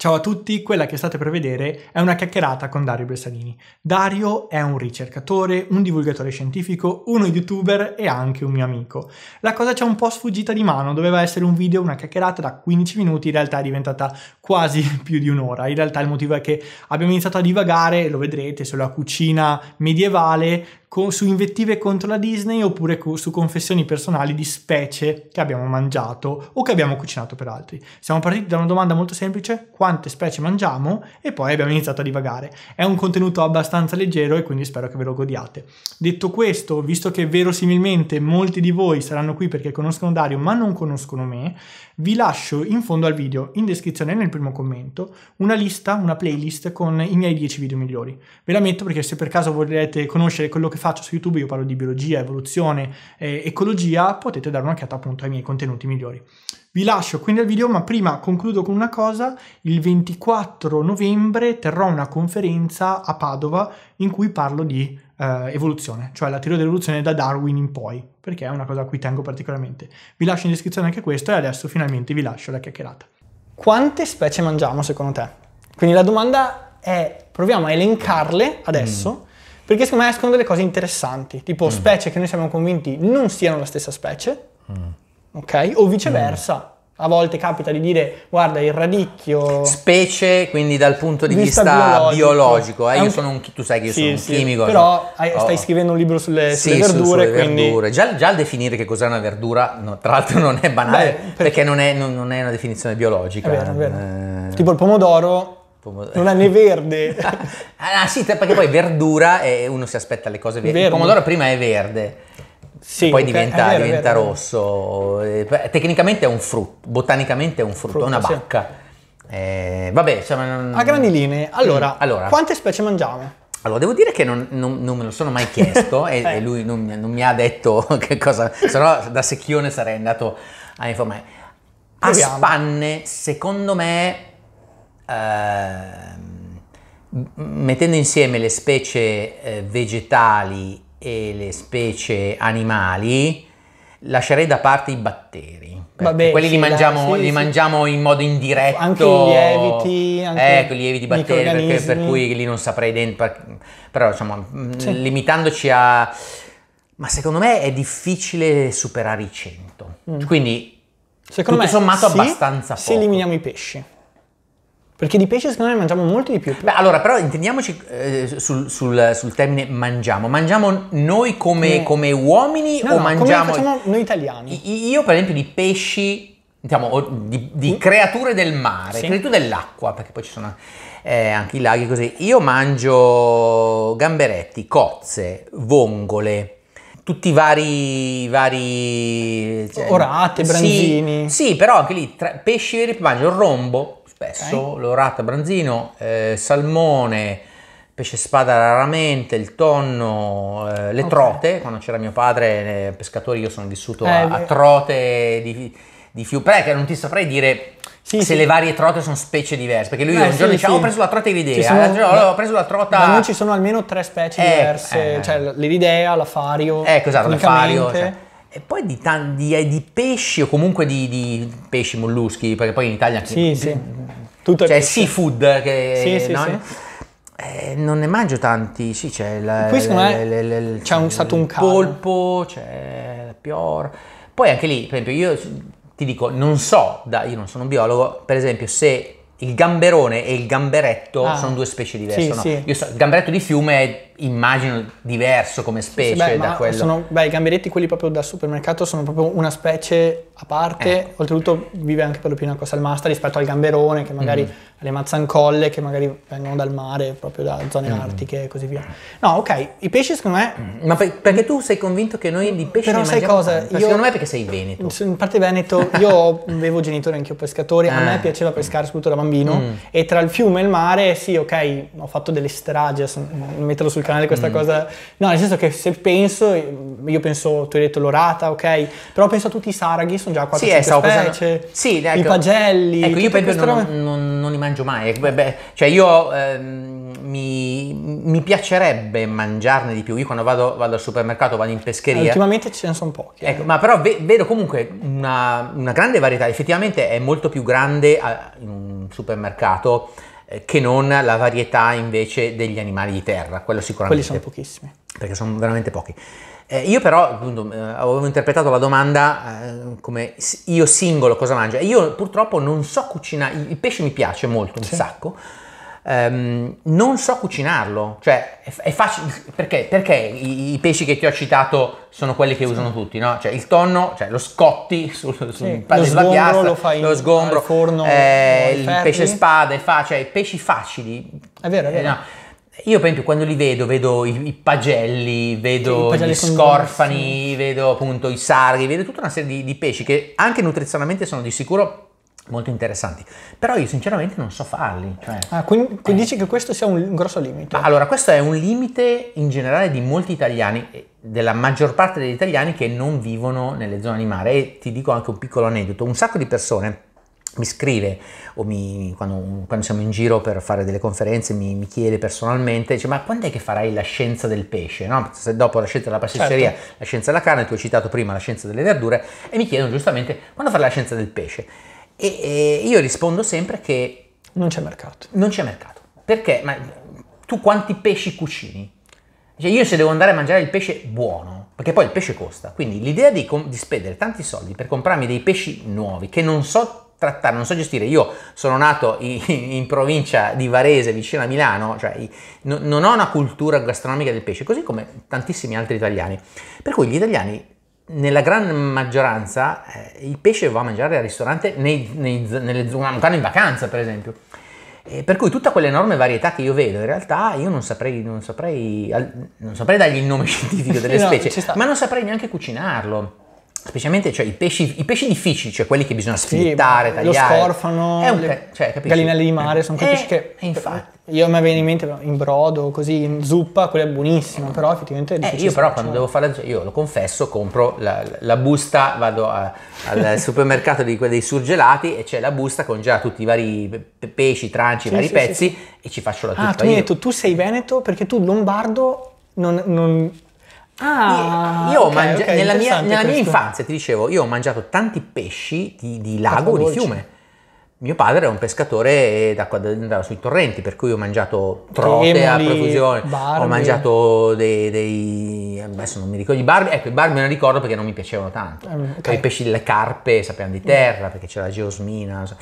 Ciao a tutti, quella che state per vedere è una chiacchierata con Dario Bressanini. Dario è un ricercatore, un divulgatore scientifico, uno youtuber e anche un mio amico. La cosa ci è un po' sfuggita di mano, doveva essere un video, una chiacchierata da 15 minuti, in realtà è diventata quasi più di un'ora. In realtà il motivo è che abbiamo iniziato a divagare, lo vedrete, sulla cucina medievale, con, su invettive contro la Disney oppure co, su confessioni personali di specie che abbiamo mangiato o che abbiamo cucinato per altri. Siamo partiti da una domanda molto semplice, quante specie mangiamo? E poi abbiamo iniziato a divagare. È un contenuto abbastanza leggero e quindi spero che ve lo godiate. Detto questo, visto che verosimilmente molti di voi saranno qui perché conoscono Dario ma non conoscono me, vi lascio in fondo al video, in descrizione e nel primo commento, una lista, una playlist con i miei 10 video migliori. Ve la metto perché se per caso volete conoscere quello che faccio su YouTube, io parlo di biologia, evoluzione, eh, ecologia, potete dare un'occhiata appunto ai miei contenuti migliori. Vi lascio quindi al video, ma prima concludo con una cosa. Il 24 novembre terrò una conferenza a Padova in cui parlo di eh, evoluzione, cioè la teoria dell'evoluzione da Darwin in poi, perché è una cosa a cui tengo particolarmente. Vi lascio in descrizione anche questo e adesso finalmente vi lascio la chiacchierata. Quante specie mangiamo secondo te? Quindi la domanda è, proviamo a elencarle adesso. Mm perché secondo me escono delle cose interessanti, tipo mm. specie che noi siamo convinti non siano la stessa specie, mm. ok? O viceversa. Mm. A volte capita di dire, guarda, il radicchio... Specie, quindi dal punto di vista, vista biologico. biologico eh? Io un... sono un... Tu sai che io sì, sono un sì, chimico. Però cioè... stai scrivendo un libro sulle, sulle sì, verdure, sulle quindi... verdure. Già, già definire che cos'è una verdura, no, tra l'altro non è banale, Beh, perché, perché non, è, non, non, è, una definizione biologica. È vero, è vero. Eh... Tipo il pomodoro Pomodoro. Non ha né verde. ah sì, perché poi verdura e uno si aspetta le cose verdi. Verde. Il pomodoro prima è verde. Sì, poi ah, diventa, vero, diventa è rosso. Eh, tecnicamente è un frutto, botanicamente è un frutto, è una bacca. Sì. Eh, vabbè, cioè, non... a grandi linee, mm, allora, mm, allora, quante specie mangiamo? Allora, devo dire che non, non, non me lo sono mai chiesto e, eh. e, lui non, non, mi ha detto che cosa, se no da secchione sarei andato a informare. A spanne, secondo me, Ehm, mettendo insieme le specie eh, vegetali e le specie animali, lascerei da parte i batteri. Vabbè, quelli sì, li, mangiamo, sì, li sì. mangiamo, in modo indiretto. Anche i lieviti. Eh, ecco, eh, i lieviti batteri, perché, per cui lì non saprei dentro. Però diciamo, limitandoci a... Ma secondo me è difficile superare i 100. Mm. Quindi, secondo tutto me, sommato, abbastanza poco. Se eliminiamo i pesci. Perché di pesce secondo me mangiamo molto di più. Beh, allora, però intendiamoci eh, sul, sul, sul, termine mangiamo. Mangiamo noi come, mm. come uomini no, o no, mangiamo... Come facciamo noi italiani. Io, per esempio, di pesci, diciamo, di, di mm. creature del mare, sì. creature dell'acqua, perché poi ci sono eh, anche i laghi così. Io mangio gamberetti, cozze, vongole tutti i vari, vari cioè, orate, branzini. Sì, sì, però anche lì tra, pesci veri mangio il rombo, spesso, okay. l'orata branzino, eh, salmone, pesce spada raramente, il tonno, eh, le okay. trote, quando c'era mio padre pescatore io sono vissuto eh, a, a trote di, di fiume, che non ti saprei dire sì, se sì. le varie trote sono specie diverse, perché lui eh, un sì, giorno diceva oh, ho preso la trota iridea, sono, l'altro no, oh, ho preso la trota... Da noi ci sono almeno tre specie eh, diverse, eh, eh. cioè l'iridea, l'afario, Ecco esatto, l'afario... Cioè. E poi di, di, eh, di, pesci o comunque di, di pesci molluschi, perché poi in Italia sì, sì. Tutto cioè, il... seafood che... Sì, sì, no? sì. Eh, non ne mangio tanti, sì, c'è la, Qui la, la, la, c'è c'è un, stato un calo. polpo, c'è la pior. Poi anche lì, per esempio, io ti dico, non so, da, io non sono un biologo, per esempio, se il gamberone e il gamberetto ah. sono due specie diverse. Sì, no? sì. So, il gamberetto di fiume è immagino diverso come specie sì, sì, beh, da quello. Sono, beh, i gamberetti, quelli proprio da supermercato, sono proprio una specie a parte. Ecco. Oltretutto vive anche per lo più in acqua salmastra rispetto al gamberone, che magari mm. Mm-hmm. alle mazzancolle che magari vengono dal mare, proprio da zone mm. artiche e così via. No, ok, i pesci secondo me. Mm. Ma per, perché tu sei convinto che noi di pesci Però sai cosa? Io, secondo me perché sei veneto. In parte veneto, io avevo genitori anch'io pescatori, ah. a me ah. piaceva pescare soprattutto da bambino. Mm. E tra il fiume e il mare, sì, ok, ho fatto delle stragi, metterlo sul canale questa mm. cosa. No, nel senso che se penso, eh, io penso, tu hai detto l'orata, ok? Però penso a tutti i saraghi, sono già 400 sì, eh, specie, pensando... sì, ecco. i pagelli. Ecco, io per esempio non, non, non, li mangio mai. Beh, beh, cioè io ehm, mi, mi, piacerebbe mangiarne di più. Io quando vado, vado al supermercato, vado in pescheria. Eh, ultimamente ce ne sono pochi. Ecco, eh. ma però ve, vedo comunque una, una grande varietà. Effettivamente è molto più grande a, eh, in un supermercato eh, che non la varietà invece degli animali di terra, quello sicuramente. Quelli sono pochissimi. Perché sono veramente pochi. Eh, io però appunto, eh, avevo interpretato la domanda eh, come io singolo cosa mangio io purtroppo non so cucinare, il pesce mi piace molto, un sì. sacco, Um, non so cucinarlo, cioè è, è facile perché, perché i, i, pesci che ti ho citato sono quelli che sì. usano tutti, no? Cioè il tonno, cioè lo scotti sul, sul sì, lo sgombro piastra, lo fai lo sgombro, forno, eh, il ferri. pesce spada, fa, cioè pesci facili. È vero, è eh, vero. Eh, no. Io per esempio quando li vedo, vedo i, i pagelli, vedo sì, gli scorfani, vedo appunto i sarghi, vedo tutta una serie di, di pesci che anche nutrizionalmente sono di sicuro molto interessanti. Però io sinceramente non so farli. Cioè, ah, quindi, eh. quindi eh. dici che questo sia un, grosso limite? Ma allora, questo è un limite in generale di molti italiani, della maggior parte degli italiani che non vivono nelle zone di mare. E ti dico anche un piccolo aneddoto: un sacco di persone mi scrive o mi, quando, quando, siamo in giro per fare delle conferenze mi, mi, chiede personalmente dice ma quando è che farai la scienza del pesce no? Se dopo la scienza della pasticceria certo. la scienza della carne tu hai citato prima la scienza delle verdure e mi chiedono giustamente quando farai la scienza del pesce e, e io rispondo sempre che... Non c'è mercato. Non c'è mercato. Perché? Ma tu quanti pesci cucini? Cioè io se devo andare a mangiare il pesce buono, perché poi il pesce costa, quindi l'idea di, com- di spendere tanti soldi per comprarmi dei pesci nuovi che non so trattare, non so gestire. Io sono nato in, in provincia di Varese, vicino a Milano, cioè no, non ho una cultura gastronomica del pesce, così come tantissimi altri italiani. Per cui gli italiani nella gran maggioranza eh, il pesce va a mangiare al ristorante nei, nei, nelle zone, in vacanza per esempio. E eh, per cui tutta quell'enorme varietà che io vedo, in realtà io non saprei, non saprei, non saprei dargli il nome scientifico delle no, specie, ma non saprei neanche cucinarlo specialmente cioè, i, pesci, i, pesci, difficili, cioè quelli che bisogna sfilettare, sì, tagliare. Lo scorfano, è pe- cioè, gallinelle di mare, sono quei eh, pesci che... Infatti. Io mi viene in mente in brodo, così, in zuppa, quella è buonissima, però effettivamente è eh, difficile. Eh, io però quando devo fare la io lo confesso, compro la, la busta, vado a, al supermercato di, dei surgelati e c'è la busta con già tutti i vari pesci, tranci, sì, vari sì, pezzi e ci faccio la ah, zuppa. Ah, tu mi hai detto, tu sei veneto perché tu lombardo non, non Ah, io okay, mangi- okay, nella, mia, nella mia, infanzia, ti dicevo, io ho mangiato tanti pesci di, di lago, di fiume mio padre era un pescatore da andava sui torrenti, per cui ho mangiato trote Temoli, a profusione, barbe. ho mangiato dei, dei, adesso non mi ricordo, i barbi, ecco i barbi me li ricordo perché non mi piacevano tanto, eh, okay. i pesci delle carpe sapevano di terra mm. perché c'era la geosmina, so.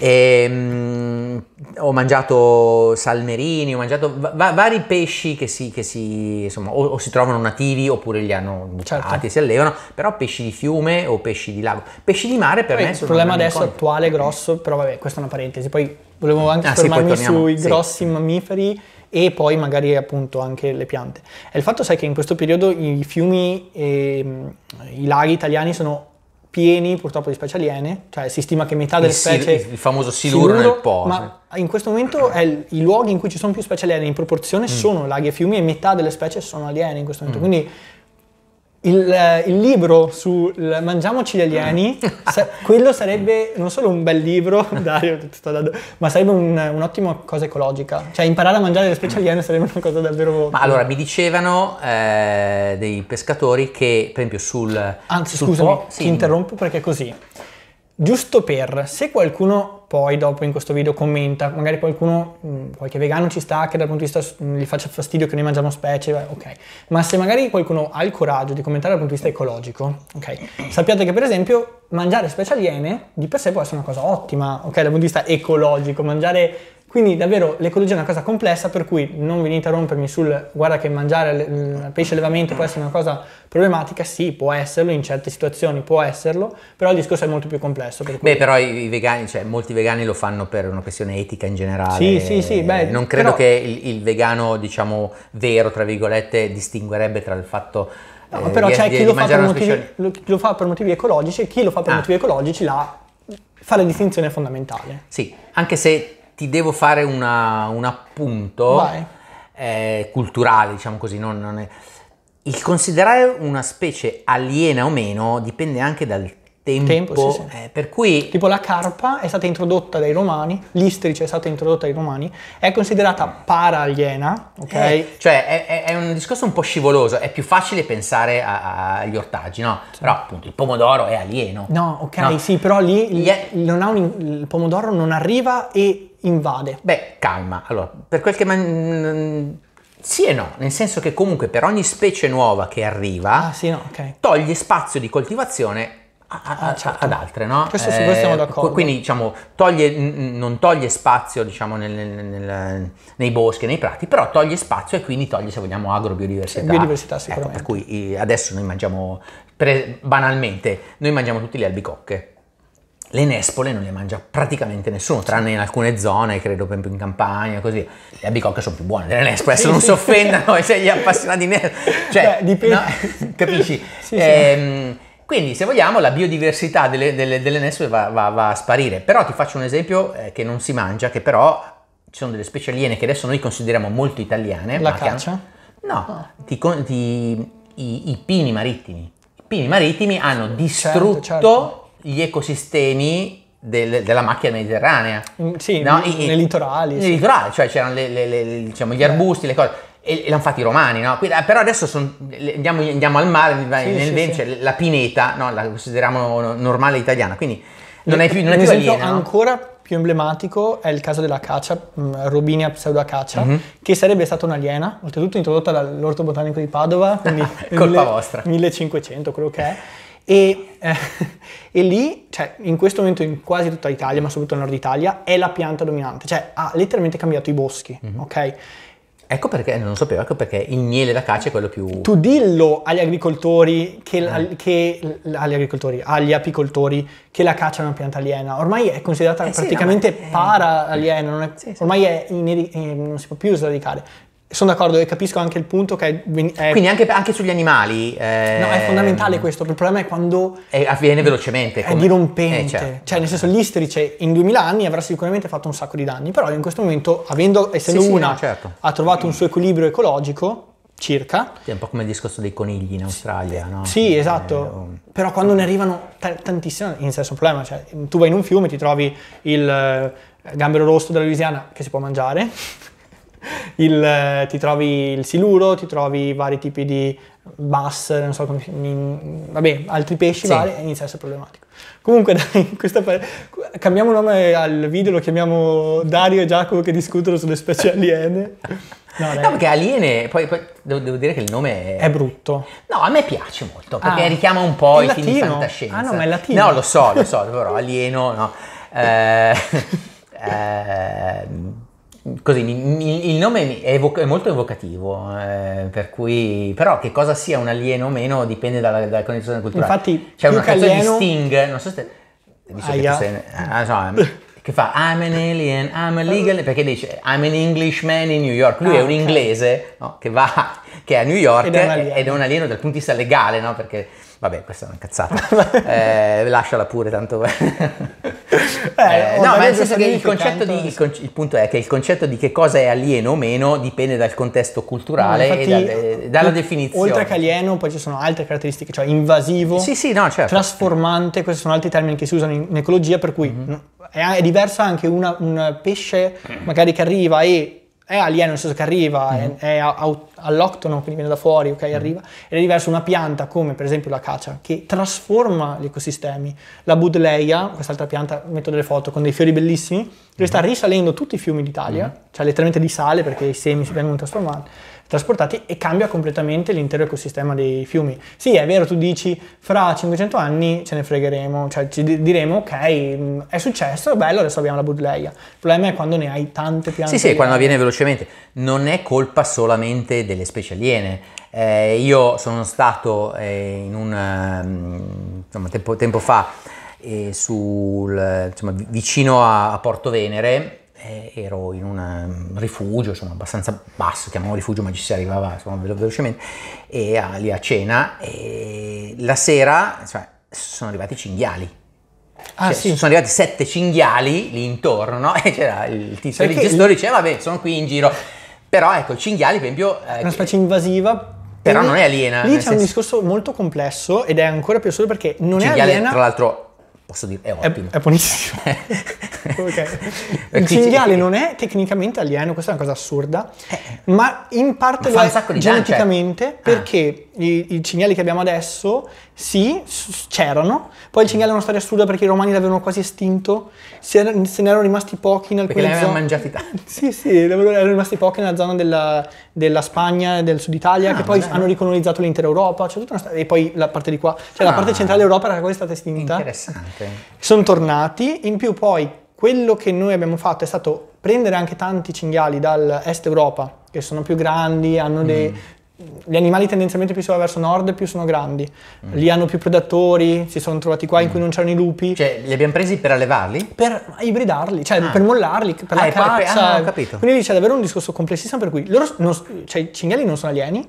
e, ehm, mh, ho mangiato salmerini, ho mangiato va- vari pesci che si, che si insomma, o, o, si trovano nativi oppure li hanno certo. buttati, certo. si allevano, però pesci di fiume o pesci di lago, pesci di mare per Poi, me sono... Il problema adesso attuale grosso, però però vabbè, questa è una parentesi. Poi volevo anche ah, fermarmi sì, sui sì. grossi mammiferi e poi magari appunto anche le piante. E il fatto sai che in questo periodo i fiumi e ehm, i laghi italiani sono pieni purtroppo di specie aliene, cioè si stima che metà delle specie... Il, il famoso siluro, siluro nel Po. Ma in questo momento il, i luoghi in cui ci sono più specie aliene in proporzione mm. sono laghi e fiumi e metà delle specie sono aliene in questo momento, mm. quindi il, eh, il, libro sul Mangiamoci gli alieni, ah. sa- quello sarebbe non solo un bel libro, Dario, dando, ma sarebbe un, un'ottima cosa ecologica. Cioè imparare a mangiare le specie aliene sarebbe una cosa davvero... Ma allora, mi dicevano eh, dei pescatori che, per esempio, sul... Anzi, sul scusami, po- sì. ti interrompo perché è così giusto per, se qualcuno poi dopo in questo video commenta, magari qualcuno, mm, qualche vegano ci sta che dal punto di vista mm, gli faccia fastidio che noi mangiamo specie, ok, ma se magari qualcuno ha il coraggio di commentare dal punto di vista ecologico, ok, sappiate che per esempio mangiare specie aliene di per sé può essere una cosa ottima, ok, dal punto di vista ecologico, mangiare quindi davvero l'ecologia è una cosa complessa per cui non venite a rompermi sul guarda che mangiare il pesce allevamento può essere una cosa problematica, sì può esserlo, in certe situazioni può esserlo, però il discorso è molto più complesso. Per cui... Beh però i, vegani, cioè molti vegani lo fanno per una questione etica in generale. Sì, sì, sì. Beh, non credo però... che il, il vegano diciamo vero, tra virgolette, distinguerebbe tra il fatto... No, eh, però c'è cioè, chi, chi, lo fa per motivi ecologici e chi lo fa per ah. motivi ecologici la, fa la distinzione fondamentale. Sì, anche se ti devo fare una, un appunto eh, culturale, diciamo così, non, non è... Il considerare una specie aliena o meno dipende anche dal tempo, tempo sì, sì. Eh, per cui... Tipo la carpa è stata introdotta dai romani, l'istrice è stata introdotta dai romani, è considerata para-aliena, ok? Eh, cioè è, è, è, un discorso un po' scivoloso, è più facile pensare a, a, agli ortaggi, no? Sì. Però appunto il pomodoro è alieno. No, ok, no? sì, però lì, lì yeah. un, il pomodoro non arriva e invade? Beh, calma. Allora, per quel che... Man- mm, sì e no, nel senso che comunque per ogni specie nuova che arriva, ah, sì, no, okay. toglie spazio di coltivazione a, a, ah, certo. ad altre, no? Questo su questo siamo eh, d'accordo. Quindi diciamo, toglie, non toglie spazio diciamo, nel, nel, nei boschi, nei prati, però toglie spazio e quindi toglie, se vogliamo, agrobiodiversità. Biodiversità sicuramente. Ecco, per cui adesso noi mangiamo, pre- banalmente, noi mangiamo tutti le albicocche le nespole non le mangia praticamente nessuno, tranne in alcune zone, credo per esempio in campagna così. Le abicocche sono più buone delle nespole, adesso sì, non sì. si offendano se gli appassionati di nespole. cioè, dipende. No? capisci? Sì, ehm, quindi se vogliamo la biodiversità delle, delle, delle nespole va, va, va, a sparire, però ti faccio un esempio eh, che non si mangia, che però ci sono delle specie aliene che adesso noi consideriamo molto italiane. La caccia? Hanno... No, oh. ti, ti, i, i, pini marittimi. I pini marittimi hanno distrutto... Certo, certo gli ecosistemi del, della macchia mediterranea. Mm, sì, no? nei, nei litorali. Nei sì. litorali, cioè c'erano le, le, le, diciamo, gli eh. arbusti, le cose. E, l'hanno fatti i romani, no? Quindi, eh, però adesso son, andiamo, andiamo, al mare, sì, nel vento c'è la pineta, no? la consideriamo normale italiana, quindi non è più, non è più esempio, aliena, ancora più emblematico è il caso della caccia, mm, Robinia pseudoacacia, mm-hmm. che sarebbe stata un'aliena, oltretutto introdotta dall'orto botanico di Padova, quindi colpa mille, vostra. 1500 quello che è. E, eh, e, lì, cioè, in questo momento in quasi tutta l'Italia, ma soprattutto nel nord Italia, è la pianta dominante, cioè ha letteralmente cambiato i boschi, mm-hmm. ok? Ecco perché, non lo sapevo, ecco perché il miele da caccia è quello più... Tu dillo agli agricoltori, che, eh. che, agli, agricoltori agli apicoltori, che la caccia è una pianta aliena. Ormai è considerata eh praticamente no, ma... Eh. para aliena, non, è, sì, sì. ormai è ineri- eh, non si può più sradicare. Sono d'accordo e capisco anche il punto che è... è Quindi anche, anche, sugli animali... Eh, no, è fondamentale questo, il problema è quando... È, avviene velocemente. È come... dirompente. Eh, certo. Cioè, nel senso, l'istrice cioè, in 2000 anni avrà sicuramente fatto un sacco di danni, però in questo momento, avendo, essendo sì, una, sì, certo. ha trovato un suo equilibrio ecologico, circa. Sì, è un po' come il discorso dei conigli in Australia, no? Sì, eh, esatto. Eh, um... Però quando ne arrivano t- tantissime, in senso un problema, cioè tu vai in un fiume, ti trovi il eh, gambero rosso della Louisiana che si può mangiare, il, eh, ti trovi il siluro, ti trovi vari tipi di bass, non so come, mm, vabbè, altri pesci sì. vari, inizia a essere problematico. Comunque dai, questa, cambiamo nome al video, lo chiamiamo Dario e Giacomo che discutono sulle specie aliene. No, no, perché aliene, poi, poi devo, devo, dire che il nome è... è... brutto. No, a me piace molto, perché ah, richiama un po' i latino. film di fantascienza. Ah no, ma è latino. No, lo so, lo so, però alieno, no. Eh, eh, Così, il nome è, molto evocativo, eh, per cui, però che cosa sia un alieno o meno dipende dalla, dalla condizione culturale. Infatti, c'è una canzone alieno... di Sting, non so se... Visto Aia. che, sei, ah, so, eh, che fa I'm an alien, I'm a legal, perché dice I'm an Englishman in New York, lui ah, è un okay. inglese no, che va che è a New York ed è, ed è un alieno dal punto di vista legale, no, perché Vabbè, questa è una cazzata. eh, lasciala pure, tanto... eh, eh no, ma nel senso che, il, che di, il, con- il, punto è che il concetto di che cosa è alieno o meno dipende dal contesto culturale no, infatti, e da, eh, dalla definizione. Oltre che alieno, poi ci sono altre caratteristiche, cioè invasivo, sì, sì, no, certo. trasformante, questi sono altri termini che si usano in, ecologia, per cui mm-hmm. è, è diverso anche un pesce mm. magari che arriva e è alieno nel senso che arriva, mm-hmm. è, mhm. è all'octono, quindi viene da fuori, ok, mm-hmm. arriva, ed è diverso una pianta come per esempio la caccia, che trasforma gli ecosistemi. La budleia, quest'altra pianta, metto delle foto con dei fiori bellissimi, che mm-hmm. sta risalendo tutti i fiumi d'Italia, mhm. cioè letteralmente di sale perché i semi si vengono trasformati trasportati e cambia completamente l'intero ecosistema dei fiumi. Sì, è vero, tu dici fra 500 anni ce ne fregheremo, cioè ci diremo ok, mm, è successo, è bello, adesso abbiamo la budleia. Il problema è quando ne hai tante piante. Sì, sì, quando avviene velocemente. Non è colpa solamente delle specie aliene. Eh, io sono stato eh, in un mm, insomma, tempo, tempo fa eh, sul, insomma, vicino a, a Porto Venere eh, ero in un ehm, rifugio, insomma, abbastanza basso, chiamavo rifugio, ma ci si arrivava insomma, velocemente, e a, lì a cena, e la sera cioè, sono arrivati i cinghiali. Ah, cioè, sì. Sono arrivati sette cinghiali lì intorno, no? E c'era il tizio, Perché... il gestore diceva, vabbè, sono qui in giro. Però ecco, i cinghiali, per esempio... Eh, una specie invasiva però non è aliena. Lì c'è senso. un discorso molto complesso ed è ancora più assurdo perché non cinghiale, è aliena. Tra l'altro posso dire, è ottimo. È, è buonissimo. okay. Il cinghiale non è tecnicamente alieno, questa è una cosa assurda, eh, eh. ma in parte ma lo è cioè. geneticamente, ah. perché ah. i, i cinghiali che abbiamo adesso sì, c'erano. Poi il cinghiale è una storia assurda perché i romani l'avevano quasi estinto. Se er-, ne erano rimasti pochi in alcune perché zone. ne avevano mangiati tanti. Sì, sì, erano rimasti pochi nella zona della, della Spagna e del sud Italia, ah, che poi bello. hanno ricolonizzato l'intera Europa. tutta una Storia, e poi la parte di qua, cioè ah, la parte ah. centrale d'Europa era quasi stata estinta. Interessante. Sono tornati. In più, poi quello che noi abbiamo fatto è stato prendere anche tanti cinghiali dall'est Europa, che sono più grandi, hanno dei, mm gli animali tendenzialmente più si va verso nord più sono grandi. Mm. Lì hanno più predatori, si sono trovati qua mm. in cui non c'erano i lupi. Cioè, li abbiamo presi per allevarli? Per ibridarli, cioè ah. per mollarli, per ah, la caccia. Per... Ah, no, Quindi c'è davvero un discorso complessissimo per cui loro non, cioè, i cinghiali non sono alieni.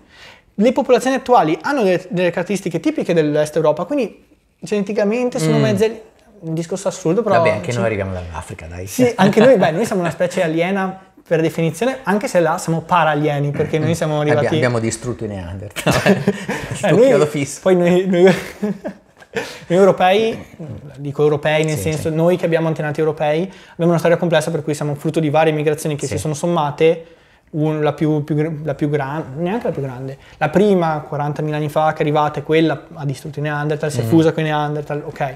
Le popolazioni attuali hanno delle, delle caratteristiche tipiche dell'Est Europa, quindi geneticamente sono mm. mezzi un discorso assurdo, però... Vabbè, anche cioè, noi arriviamo dall'Africa, dai. Sì, anche noi, beh, noi siamo una specie aliena per definizione, anche se là siamo paralieni, perché noi siamo arrivati... Abbiamo, abbiamo distrutto i Neanderthal, stucchiolo eh, fisso. Poi noi, noi, noi europei, dico europei nel sì, senso, sì. noi che abbiamo antenati europei, abbiamo una storia complessa per cui siamo frutto di varie migrazioni che sì. si sono sommate, un, la più, più, più grande, neanche la più grande, la prima 40.000 anni fa che è arrivata è quella, ha distrutto i Neanderthal, si è mm. fusa con i Neanderthal, ok.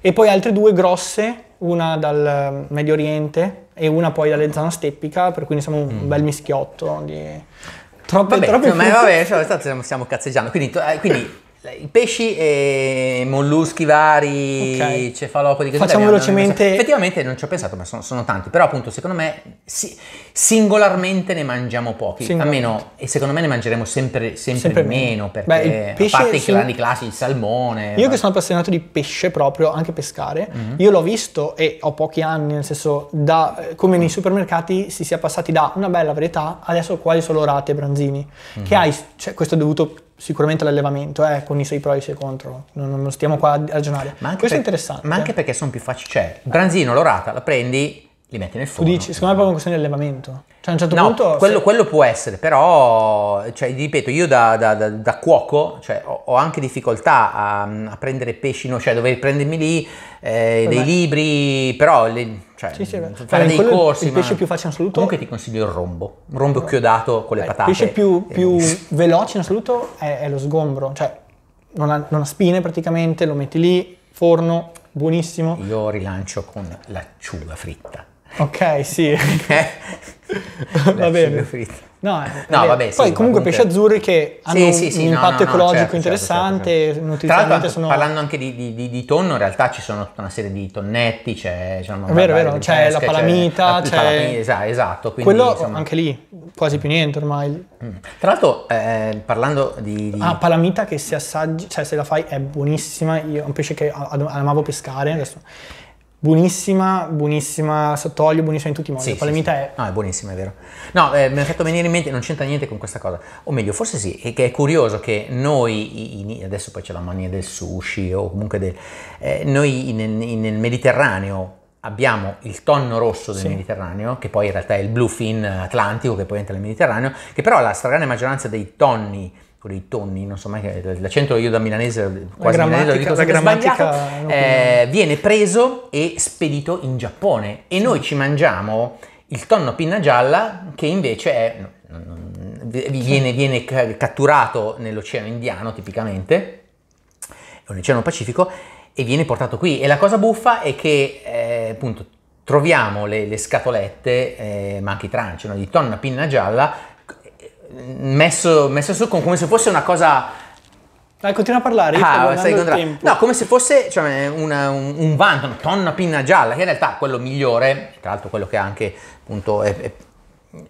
E poi altre due grosse, una dal Medio Oriente, e una poi dalle zone steppica, per cui siamo un mm. bel mischiotto di... Troppe, vabbè, troppe... ma vabbè, cioè, stiamo cazzeggiando, quindi, eh, quindi i pesci e molluschi vari, okay. cefalopodi, così Facciamo velocemente. Non Effettivamente non ci ho pensato, ma sono, sono tanti. Però appunto, secondo me, si, singolarmente ne mangiamo pochi. Almeno, e secondo me ne mangeremo sempre, sempre, sempre meno, meno. Perché Beh, pesce, a parte i grandi classici, il salmone. Io ma... che sono appassionato di pesce proprio, anche pescare, mm -hmm. io l'ho visto e ho pochi anni, nel senso, da, eh, come nei supermercati si sia passati da una bella varietà, adesso quasi solo rate, branzini, mm -hmm. che hai, cioè, questo è dovuto sicuramente l'allevamento è eh, con i suoi pro e i suoi contro, non, non stiamo qua a ragionare. Ma Questo per, è interessante. Ma anche perché sono più facili, cioè, branzino, l'orata, la prendi, li metti nel forno. Tu dici, secondo me è proprio una questione di allevamento. Cioè a un certo no, punto... Quello, se... quello può essere, però, cioè, ripeto, io da, da, da, da cuoco cioè, ho, ho, anche difficoltà a, a, prendere pesci, no, cioè dover prendermi lì eh, dei libri, però... Le, cioè, sì, sì, fare dei corsi. Il pesce più facile in assoluto. Comunque ti consiglio il rombo, un rombo chiodato con le eh, patate. Il pesce più, eh, più veloce in assoluto è, è, lo sgombro, cioè non ha, non ha spine praticamente, lo metti lì, forno, buonissimo. Io rilancio con l'acciuga fritta. Ok, sì. va bene. No, no eh, vabbè, sì, poi comunque, pesci azzurri che hanno sì, sì, sì, un impatto no, no, certo, ecologico certo, interessante, certo, certo. nutrizialmente sono... Parlando anche di, di, di, di, tonno, in realtà ci sono tutta una serie di tonnetti, c'è... Cioè, vero, vero, c'è la palamita, c'è... La, c'è... Palamita, esatto, quindi, Quello insomma... anche lì, quasi più niente ormai. Mm. Tra l'altro, eh, parlando di, Ah, palamita che se assaggi, cioè se la fai è buonissima, io un pesce che amavo pescare, adesso Buonissima, buonissima sott'olio, buonissima in tutti i modi. Sì, la palemita sì, sì. è. No, è buonissima, è vero. No, eh, mi ha fatto venire in mente, non c'entra niente con questa cosa. O meglio, forse sì, è che è curioso che noi, in, adesso poi c'è la mania del sushi o comunque del. Eh, noi in, in, nel Mediterraneo abbiamo il tonno rosso del sì. Mediterraneo, che poi in realtà è il bluefin atlantico che poi entra nel Mediterraneo, che però la stragrande maggioranza dei tonni con i tonni, non so mai che l'accento io da milanese, quasi milanese, dico la grammatica eh, viene preso e spedito in Giappone e sì. noi ci mangiamo il tonno pinna gialla che invece è, viene, viene catturato nell'oceano indiano tipicamente, nell'oceano Pacifico, e viene portato qui. E la cosa buffa è che eh, appunto troviamo le, le scatolette, eh, ma anche i tranci, no? di tonna pinna gialla messo, messo su come se fosse una cosa... Dai, continua a parlare, ah, stai No, come se fosse cioè, una, un, un vanto, una tonna pinna gialla, che in realtà è quello migliore, tra l'altro quello che anche appunto è,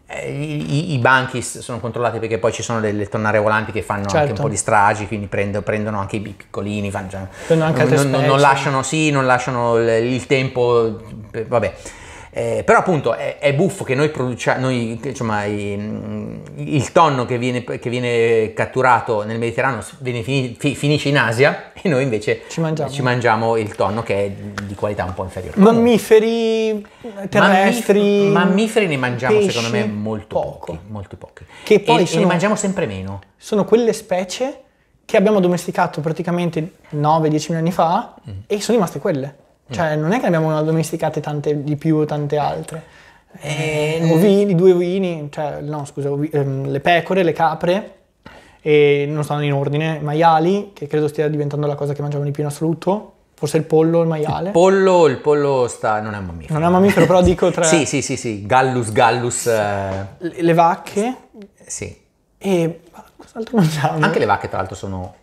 è i, i, banchi sono controllati perché poi ci sono delle tonnare volanti che fanno certo. anche un certo. po' di stragi, quindi prendo, prendono anche i piccolini, fanno, cioè, non, non, non, lasciano, sì, non lasciano il, il tempo, vabbè. Eh, però appunto è, è, buffo che noi produciamo, insomma, i, mm, il tonno che viene, che viene, catturato nel Mediterraneo viene, fi, finisce in Asia e noi invece ci mangiamo. ci mangiamo. il tonno che è di qualità un po' inferiore. Mammiferi terrestri? mammiferi ne mangiamo pesci, secondo me molto poco. pochi, molto pochi. Che poi e, sono, e ne mangiamo sempre meno. Sono quelle specie che abbiamo domesticato praticamente 9-10 anni fa mm. e sono rimaste quelle. Mm. Cioè, non è che abbiamo addomesticate tante di più, tante altre. eh, eh, eh. ovini, due ovini, cioè, no, scusa, ovi, ehm, le pecore, le capre, e non stanno in ordine, maiali, che credo stia diventando la cosa che mangiamo di più in assoluto. Forse il pollo, il maiale. Il pollo, il pollo sta, non è un mammifero. Non è un mammifero, però dico tra... sì, sì, sì, sì, gallus, gallus. Eh... Le vacche. Sì. E cos'altro mangiamo? Anche le vacche, tra l'altro, sono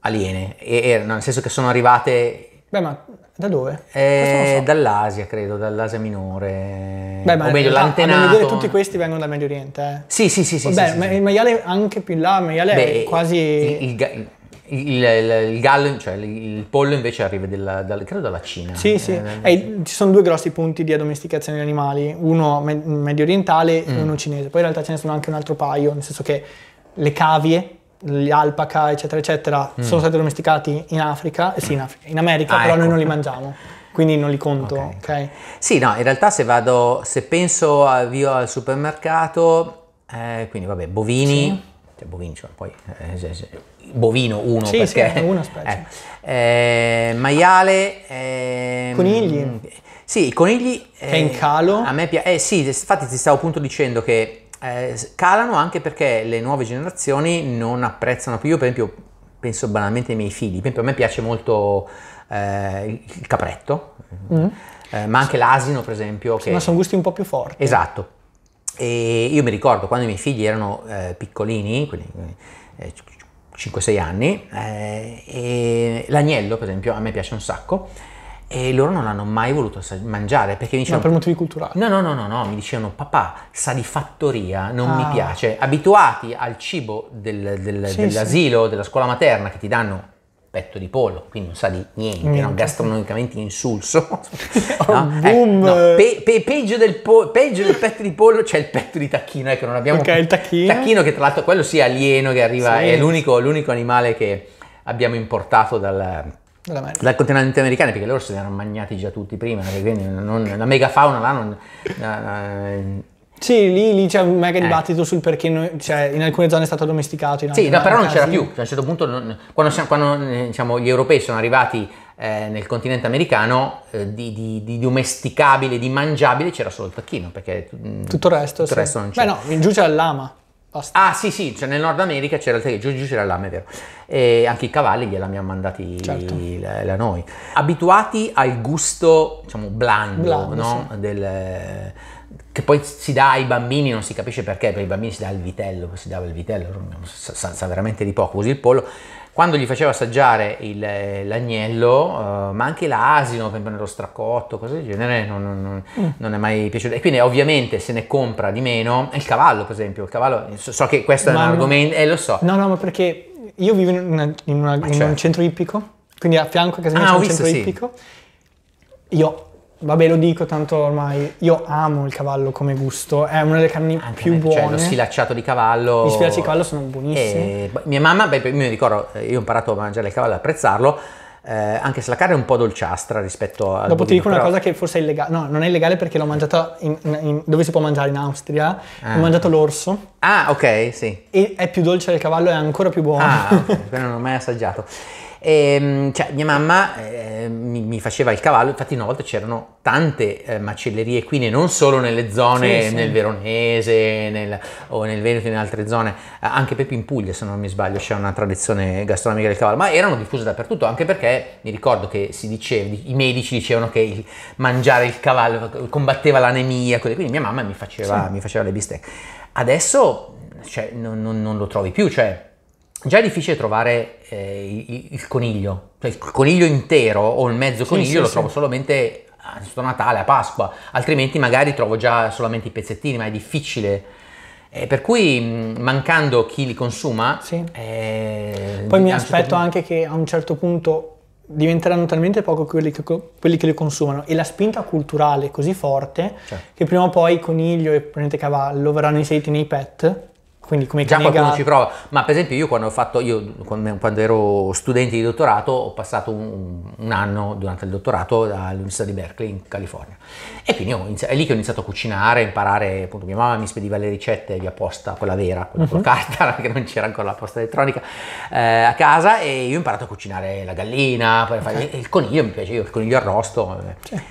aliene, e, e, no, nel senso che sono arrivate... Beh, ma da dove? Eh, so. Dall'Asia, credo, dall'Asia Minore. Beh, ma o meglio, l'antenato. tutti questi vengono dal Medio Oriente. Eh? Sì, sì, sì. sì, Beh, sì, ma il maiale anche più in là, il maiale Beh, è quasi... Il, il, il, il, il, gallo, cioè il, pollo invece arriva dalla, dalla, credo dalla Cina. Sì, sì. Eh, eh, ci sono due grossi punti di addomesticazione degli animali, uno me- medio orientale mm. e uno cinese. Poi in realtà ce ne sono anche un altro paio, nel senso che le cavie gli alpaca, eccetera, eccetera, mm. sono stati domesticati in Africa, eh sì, in, Africa, in America, ah, però ecco. noi non li mangiamo. Quindi non li conto, okay. ok? Sì, no, in realtà se vado, se penso a, io al supermercato, eh, quindi vabbè, bovini, sì. cioè bovini, cioè, poi eh, bovino uno sì, perché... Sì, una specie. Eh, eh maiale... Ehm, conigli. Sì, i conigli... È in eh, calo. A me piace... Eh sì, infatti ti stavo appunto dicendo che eh, calano anche perché le nuove generazioni non apprezzano più, io per esempio penso banalmente ai miei figli, per esempio a me piace molto eh, il capretto, mm. eh, ma anche l'asino per esempio. Che... Ma sono gusti un po' più forti. Esatto. E io mi ricordo quando i miei figli erano eh, piccolini, quindi 5-6 eh, anni, eh, l'agnello per esempio a me piace un sacco e loro non l'hanno mai voluto mangiare perché mi dicevano... Ma per motivi culturali? No, no, no, no, no, mi dicevano papà, sa di fattoria, non ah. mi piace. Abituati al cibo del, del, sì, dell'asilo, sì. della scuola materna che ti danno petto di pollo, quindi non sa di niente, niente. No? gastronomicamente insulso. Oh, no? Eh, no. Pe- pe- peggio, del po- peggio, del petto di pollo c'è cioè il petto di tacchino, ecco, non abbiamo... Ok, il tacchino. Tacchino che tra l'altro quello sia alieno che arriva, sì. è l'unico, l'unico, animale che abbiamo importato dal, dal continente americano, perché loro se ne erano mangiati già tutti prima, quindi non, la megafauna là non... Uh, sì, lì, lì, c'è un mega eh. dibattito eh. sul perché noi, cioè, in alcune zone è stato domesticato. In sì, no, però non c'era più. Cioè, a un certo punto, non, quando, siamo, quando eh, diciamo, gli europei sono arrivati eh, nel continente americano, eh, di, di, di, domesticabile, di mangiabile, c'era solo il tacchino. Perché, mm, tutto il resto, tutto sì. resto non c'era. Beh, no, in giù c'era il lama. Basta. Ah sì sì, cioè nel Nord America c'era il trekking, giù c'era il lame, vero. E anche i cavalli gliel'abbiamo abbiamo mandati certo. la, la, noi. Abituati al gusto, diciamo, blando, blando no? sì. del, che poi si dà ai bambini, non si capisce perché, per i bambini si dà il vitello, si dava il vitello, sa, sa veramente di poco, così il pollo quando gli faceva assaggiare il, l'agnello, uh, ma anche l'asino, per esempio nello stracotto, cose del genere, non, non, mm. non, è mai piaciuto. E quindi ovviamente se ne compra di meno, e il cavallo per esempio, il cavallo, so, so che questo ma è un argomento, e eh, lo so. No, no, ma perché io vivo in, una, in, una, in cioè. un certo. centro ippico, quindi a fianco a casa mia ah, c'è un visto, centro sì. ippico, io vabbè lo dico tanto ormai, io amo il cavallo come gusto, è una delle carni Anche più me, buone. Cioè lo sfilacciato di cavallo. Gli sfilacci di cavallo sono buonissimi. E, eh, mia mamma, beh, mi ricordo, eh, io ho imparato a mangiare il cavallo e apprezzarlo, eh, anche se la carne è un po' dolciastra rispetto al. Dopo budino, ti dico però... una cosa che forse è illegale. No, non è illegale perché l'ho mangiata in, in, in, dove si può mangiare in Austria. Ah. Ho mangiato l'orso. Ah, ok, sì. E è più dolce del cavallo, è ancora più buono. Ah, okay. non l'ho mai assaggiato. E, ehm, cioè, mia mamma eh, mi, mi, faceva il cavallo, infatti una volta c'erano tante eh, macellerie qui, non solo nelle zone, sì, sì. nel Veronese nel, o nel Veneto e in altre zone, eh, anche proprio in Puglia se non mi sbaglio c'è una tradizione gastronomica del cavallo, ma erano diffuse dappertutto, anche perché mi ricordo che si diceva, i medici dicevano che il, mangiare il cavallo combatteva l'anemia, quindi mia mamma mi faceva, sì. mi faceva le bistecche. Adesso cioè, non, non, non lo trovi più, cioè già è difficile trovare eh, il, il, coniglio, cioè il coniglio intero o il mezzo coniglio sì, lo sì, trovo solamente a ah, Natale, a Pasqua, altrimenti magari trovo già solamente i pezzettini, ma è difficile. Eh, per cui mm, mancando chi li consuma... Eh, Poi mi aspetto certo anche che a un certo punto diventeranno talmente poco quelli che, quelli che, li consumano e la spinta culturale è così forte certo. che prima o poi coniglio e prendete cavallo verranno inseriti nei pet quindi come già nega... qualcuno ci prova ma per esempio io quando ho fatto io quando ero studente di dottorato ho passato un, un anno durante il dottorato all'università di Berkeley in California e quindi iniziato, è lì che ho iniziato a cucinare imparare appunto mia mamma mi spediva le ricette via posta quella vera quella uh-huh. con mhm. carta perché non c'era ancora la posta elettronica eh, a casa e io ho imparato a cucinare la gallina poi okay. fare, il coniglio mi piace io il coniglio arrosto cioè.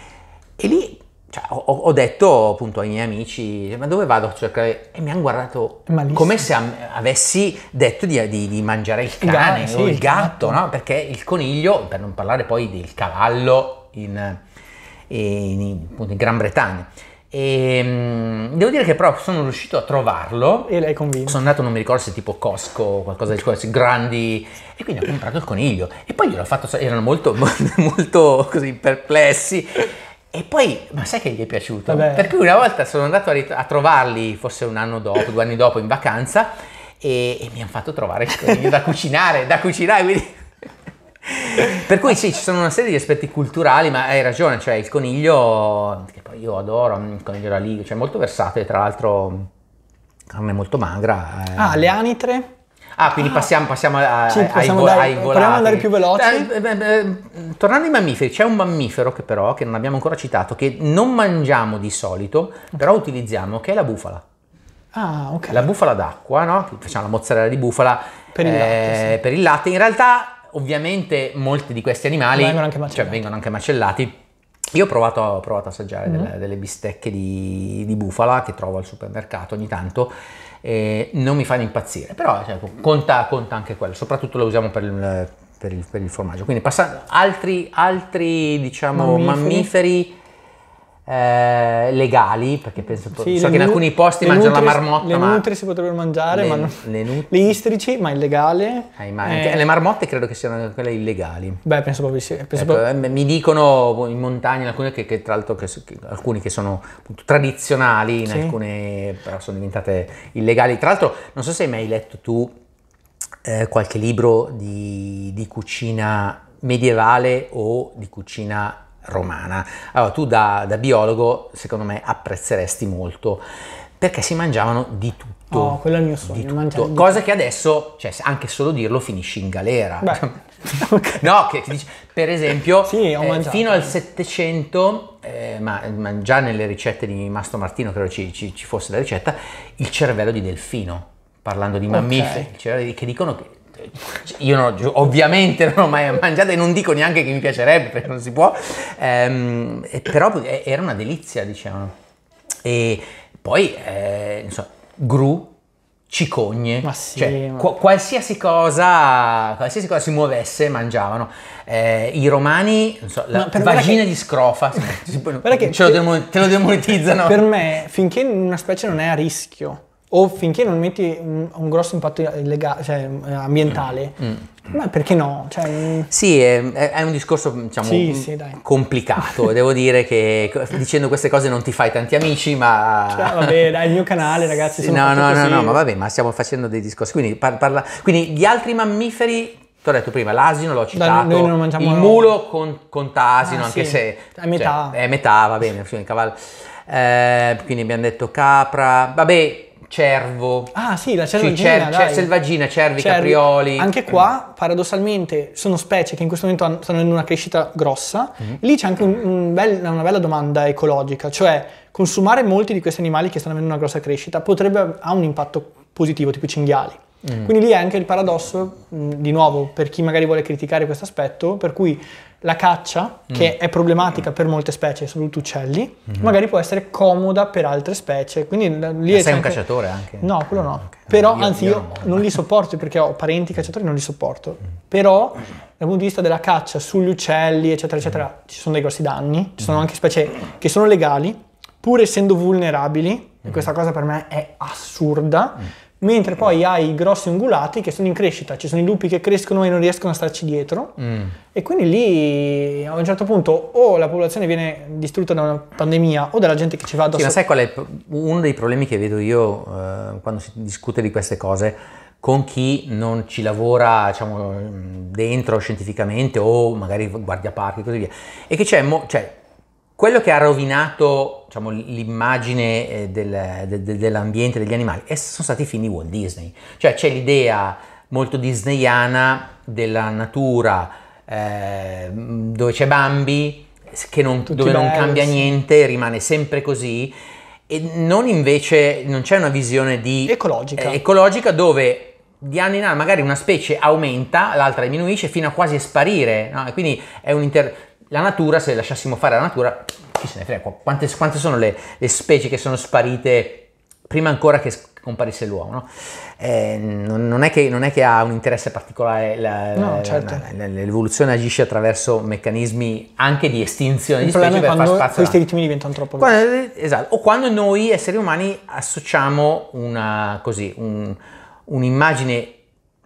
e lì cioè, ho, ho, detto appunto ai miei amici, ma dove vado a cercare? E mi hanno guardato Malissimo. come se am- avessi detto di, di, di, mangiare il cane il o il gatto, gatto, no? Perché il coniglio, per non parlare poi del cavallo in, in, in, in Gran Bretagna. E, ehm, devo dire che però sono riuscito a trovarlo. E l'hai convinto. Sono andato, non mi ricordo se tipo Costco o qualcosa di così, grandi. E quindi ho comprato il coniglio. E poi gliel'ho fatto, erano molto, molto così perplessi. E poi, ma sai che gli è piaciuto? Vabbè. Per cui una volta sono andato a, rit- a, trovarli, forse un anno dopo, due anni dopo, in vacanza, e, e mi hanno fatto trovare il da cucinare, da cucinare, quindi... per cui sì, ci sono una serie di aspetti culturali, ma hai ragione, cioè il coniglio, che poi io adoro, mm, il coniglio da lì, cioè molto versatile, tra l'altro mm, carne molto magra. Eh. Ah, le anitre? Ah, quindi passiamo, passiamo a, sì, ai, vo- dai, ai volati. Proviamo ad andare più veloci. Eh, eh, eh, tornando ai mammiferi, c'è un mammifero che però, che non abbiamo ancora citato, che non mangiamo di solito, però utilizziamo, che è la bufala. Ah, ok. La bufala d'acqua, no? Facciamo la mozzarella di bufala per il eh, latte. Sì. Per il latte. In realtà ovviamente molti di questi animali vengono anche macellati. Cioè, vengono anche macellati. Io ho provato, ho provato a assaggiare mm-hmm. delle, delle, bistecche di, di, bufala che trovo al supermercato ogni tanto eh, non mi fanno impazzire, però cioè, conta, conta, anche quello, soprattutto lo usiamo per il, per il, per il formaggio. Quindi passando altri, altri diciamo, mammiferi, mammiferi eh, legali, perché penso sì, so che in alcuni posti mangiano nutri, la marmotta. Le ma nutri si potrebbero mangiare, le, ma non, le, nut- le istrici, ma illegali. Eh, ma eh. Le marmotte credo che siano quelle illegali. Beh, penso proprio sì. Penso ecco, proprio... Eh, mi dicono in montagna alcune che, che tra l'altro che, che, alcuni che sono appunto, tradizionali, in sì. alcune però sono diventate illegali. Tra l'altro, non so se hai mai letto tu eh, qualche libro di, di cucina medievale o di cucina romana. Allora, tu da, da biologo, secondo me, apprezzeresti molto perché si mangiavano di tutto. Oh, quello è il mio sogno, mangiare Cosa che adesso, cioè, anche solo dirlo, finisci in galera. Cioè, okay. no, che, che per esempio, sì, eh, fino al Settecento, eh, ma, ma, già nelle ricette di Mastro Martino credo ci, ci, ci fosse la ricetta, il cervello di delfino, parlando di mammiferi, okay. che dicono che io no, ovviamente non ho mai mangiata e non dico neanche che mi piacerebbe perché non si può, ehm, però era una delizia diciamo. E poi, eh, insomma, gru, cicogne, sì, cioè, ma... qu- qualsiasi, cosa, qualsiasi, cosa, si muovesse mangiavano. Eh, I romani, non so, la vagina che... di scrofa, che... te lo demonetizzano. Per me, finché una specie non è a rischio o finché non metti un, un grosso impatto illega- cioè, eh, ambientale, mm. Mm. ma perché no? Cioè, sì, è, è, un discorso diciamo, sì, sì, complicato. Devo dire che dicendo queste cose non ti fai tanti amici, ma... Cioè, vabbè, dai, il mio canale ragazzi. no, no, no, no, ma vabbè, ma stiamo facendo dei discorsi. Quindi, parla... Quindi gli altri mammiferi ti ho detto prima, l'asino l'ho citato, Dai, noi non mangiamo il mulo con, conta asino, ah, anche sì. se... È metà. Cioè, è metà, va bene, cavallo. Eh, quindi abbiamo detto capra, vabbè, cervo. Ah sì, la selvaggina. Cer- cer- cioè, selvaggina, cervi, cervi, caprioli. Anche qua, mm. paradossalmente, sono specie che in questo momento stanno in una crescita grossa. Mm. Lì c'è anche un, un bel, una bella domanda ecologica, cioè consumare molti di questi animali che stanno avendo una grossa crescita potrebbe avere un impatto positivo, tipo i cinghiali. Mm. Quindi lì è anche il paradosso, mm, di nuovo, per chi magari vuole criticare questo aspetto, per cui la caccia, mm. che è problematica per molte specie, soprattutto uccelli, mm magari può essere comoda per altre specie. Quindi lì sei un cacciatore anche? No, quello no. Ah, okay. Però, io, anzi, io, io non, non li sopporto perché ho parenti cacciatori, non li sopporto. Mm. Però, dal punto di vista della caccia sugli uccelli, eccetera, eccetera, mm. ci sono dei grossi danni. Ci sono mm. anche specie che sono legali, pur essendo vulnerabili, e questa cosa per me è assurda mentre poi hai i grossi ungulati che sono in crescita, ci sono i lupi che crescono e non riescono a starci dietro mm. e quindi lì a un certo punto o la popolazione viene distrutta da una pandemia o dalla gente che ci va addosso. Sì, ma sai qual è uno dei problemi che vedo io eh, quando si discute di queste cose? con chi non ci lavora diciamo, mm, dentro scientificamente o magari guardia parchi e così via. E che c'è, mo- cioè, quello che ha rovinato diciamo, l'immagine eh, del, de, dell'ambiente degli animali sono stati i film di Walt Disney. Cioè c'è l'idea molto disneyana della natura eh, dove c'è Bambi, non, dove bello, non cambia sì. niente, rimane sempre così. E non invece, non c'è una visione di, ecologica. Eh, ecologica dove di anno in anno magari una specie aumenta, l'altra diminuisce fino a quasi sparire, no? quindi è un inter- la natura, se lasciassimo fare la natura, chi se ne frega, quante, quante sono le, le, specie che sono sparite prima ancora che comparisse l'uomo, no? eh, non, è che, non, è che, ha un interesse particolare, la, no, certo. la, l'evoluzione agisce attraverso meccanismi anche di estinzione Il di specie per far spazio. Questi ritmi diventano troppo lunghi. Eh, esatto, o quando noi esseri umani associamo una, così, un, un'immagine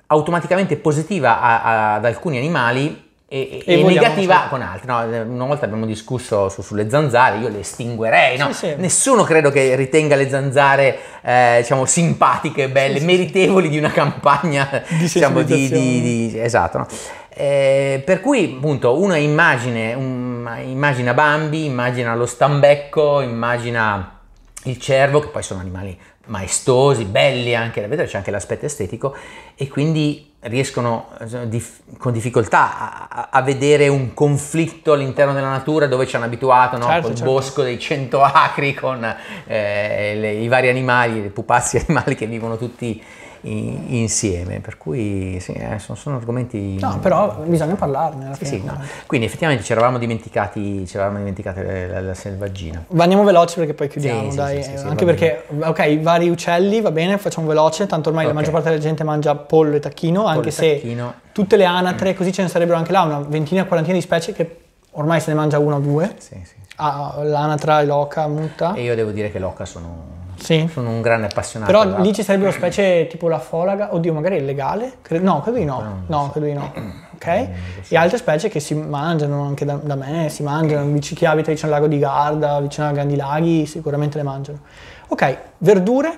automaticamente positiva a, a, ad alcuni animali e, e, e negativa con altri. No, eh, una volta abbiamo discusso su, sulle zanzare, io le estinguerei. No? Sì, sì. Nessuno credo che ritenga le zanzare eh, diciamo, simpatiche, belle, sì, meritevoli di una campagna di, diciamo, di, di, di esatto. No? Eh, per cui appunto una immagine, un, immagina Bambi, immagina lo stambecco, immagina il cervo, che poi sono animali maestosi, belli anche da vedere, c'è anche l'aspetto estetico e quindi riescono eh, con difficoltà a, vedere un conflitto all'interno della natura dove ci hanno abituato, no? Certo, col certo. bosco dei cento acri con eh, le, i vari animali, i pupazzi animali che vivono tutti insieme, per cui sì, eh, sono, sono, argomenti... No, però bisogna parlarne. Sì, sì, no. Quindi effettivamente ci eravamo dimenticati, ci eravamo dimenticati la, la, selvaggina. Andiamo veloci perché poi chiudiamo, dai. Anche perché, ok, vari uccelli, va bene, facciamo veloce, tanto ormai okay. la maggior parte della gente mangia pollo e tacchino, pollo anche se tacchino. tutte le anatre, così ce ne sarebbero anche là una ventina, quarantina di specie che ormai se ne mangia una o due. Sì, sì. Ah, l'anatra, l'oca, muta. E io devo dire che l'oca sono sì. Sono un grande appassionato. Però lì ci sarebbero specie tipo la folaga, oddio, magari illegale? legale? No, credo di no. No, credo di no. Ok? E altre specie che si mangiano anche da, da me, si mangiano, chi abita vicino al lago di Garda, vicino ai grandi laghi, sicuramente le mangiano. Ok, verdure,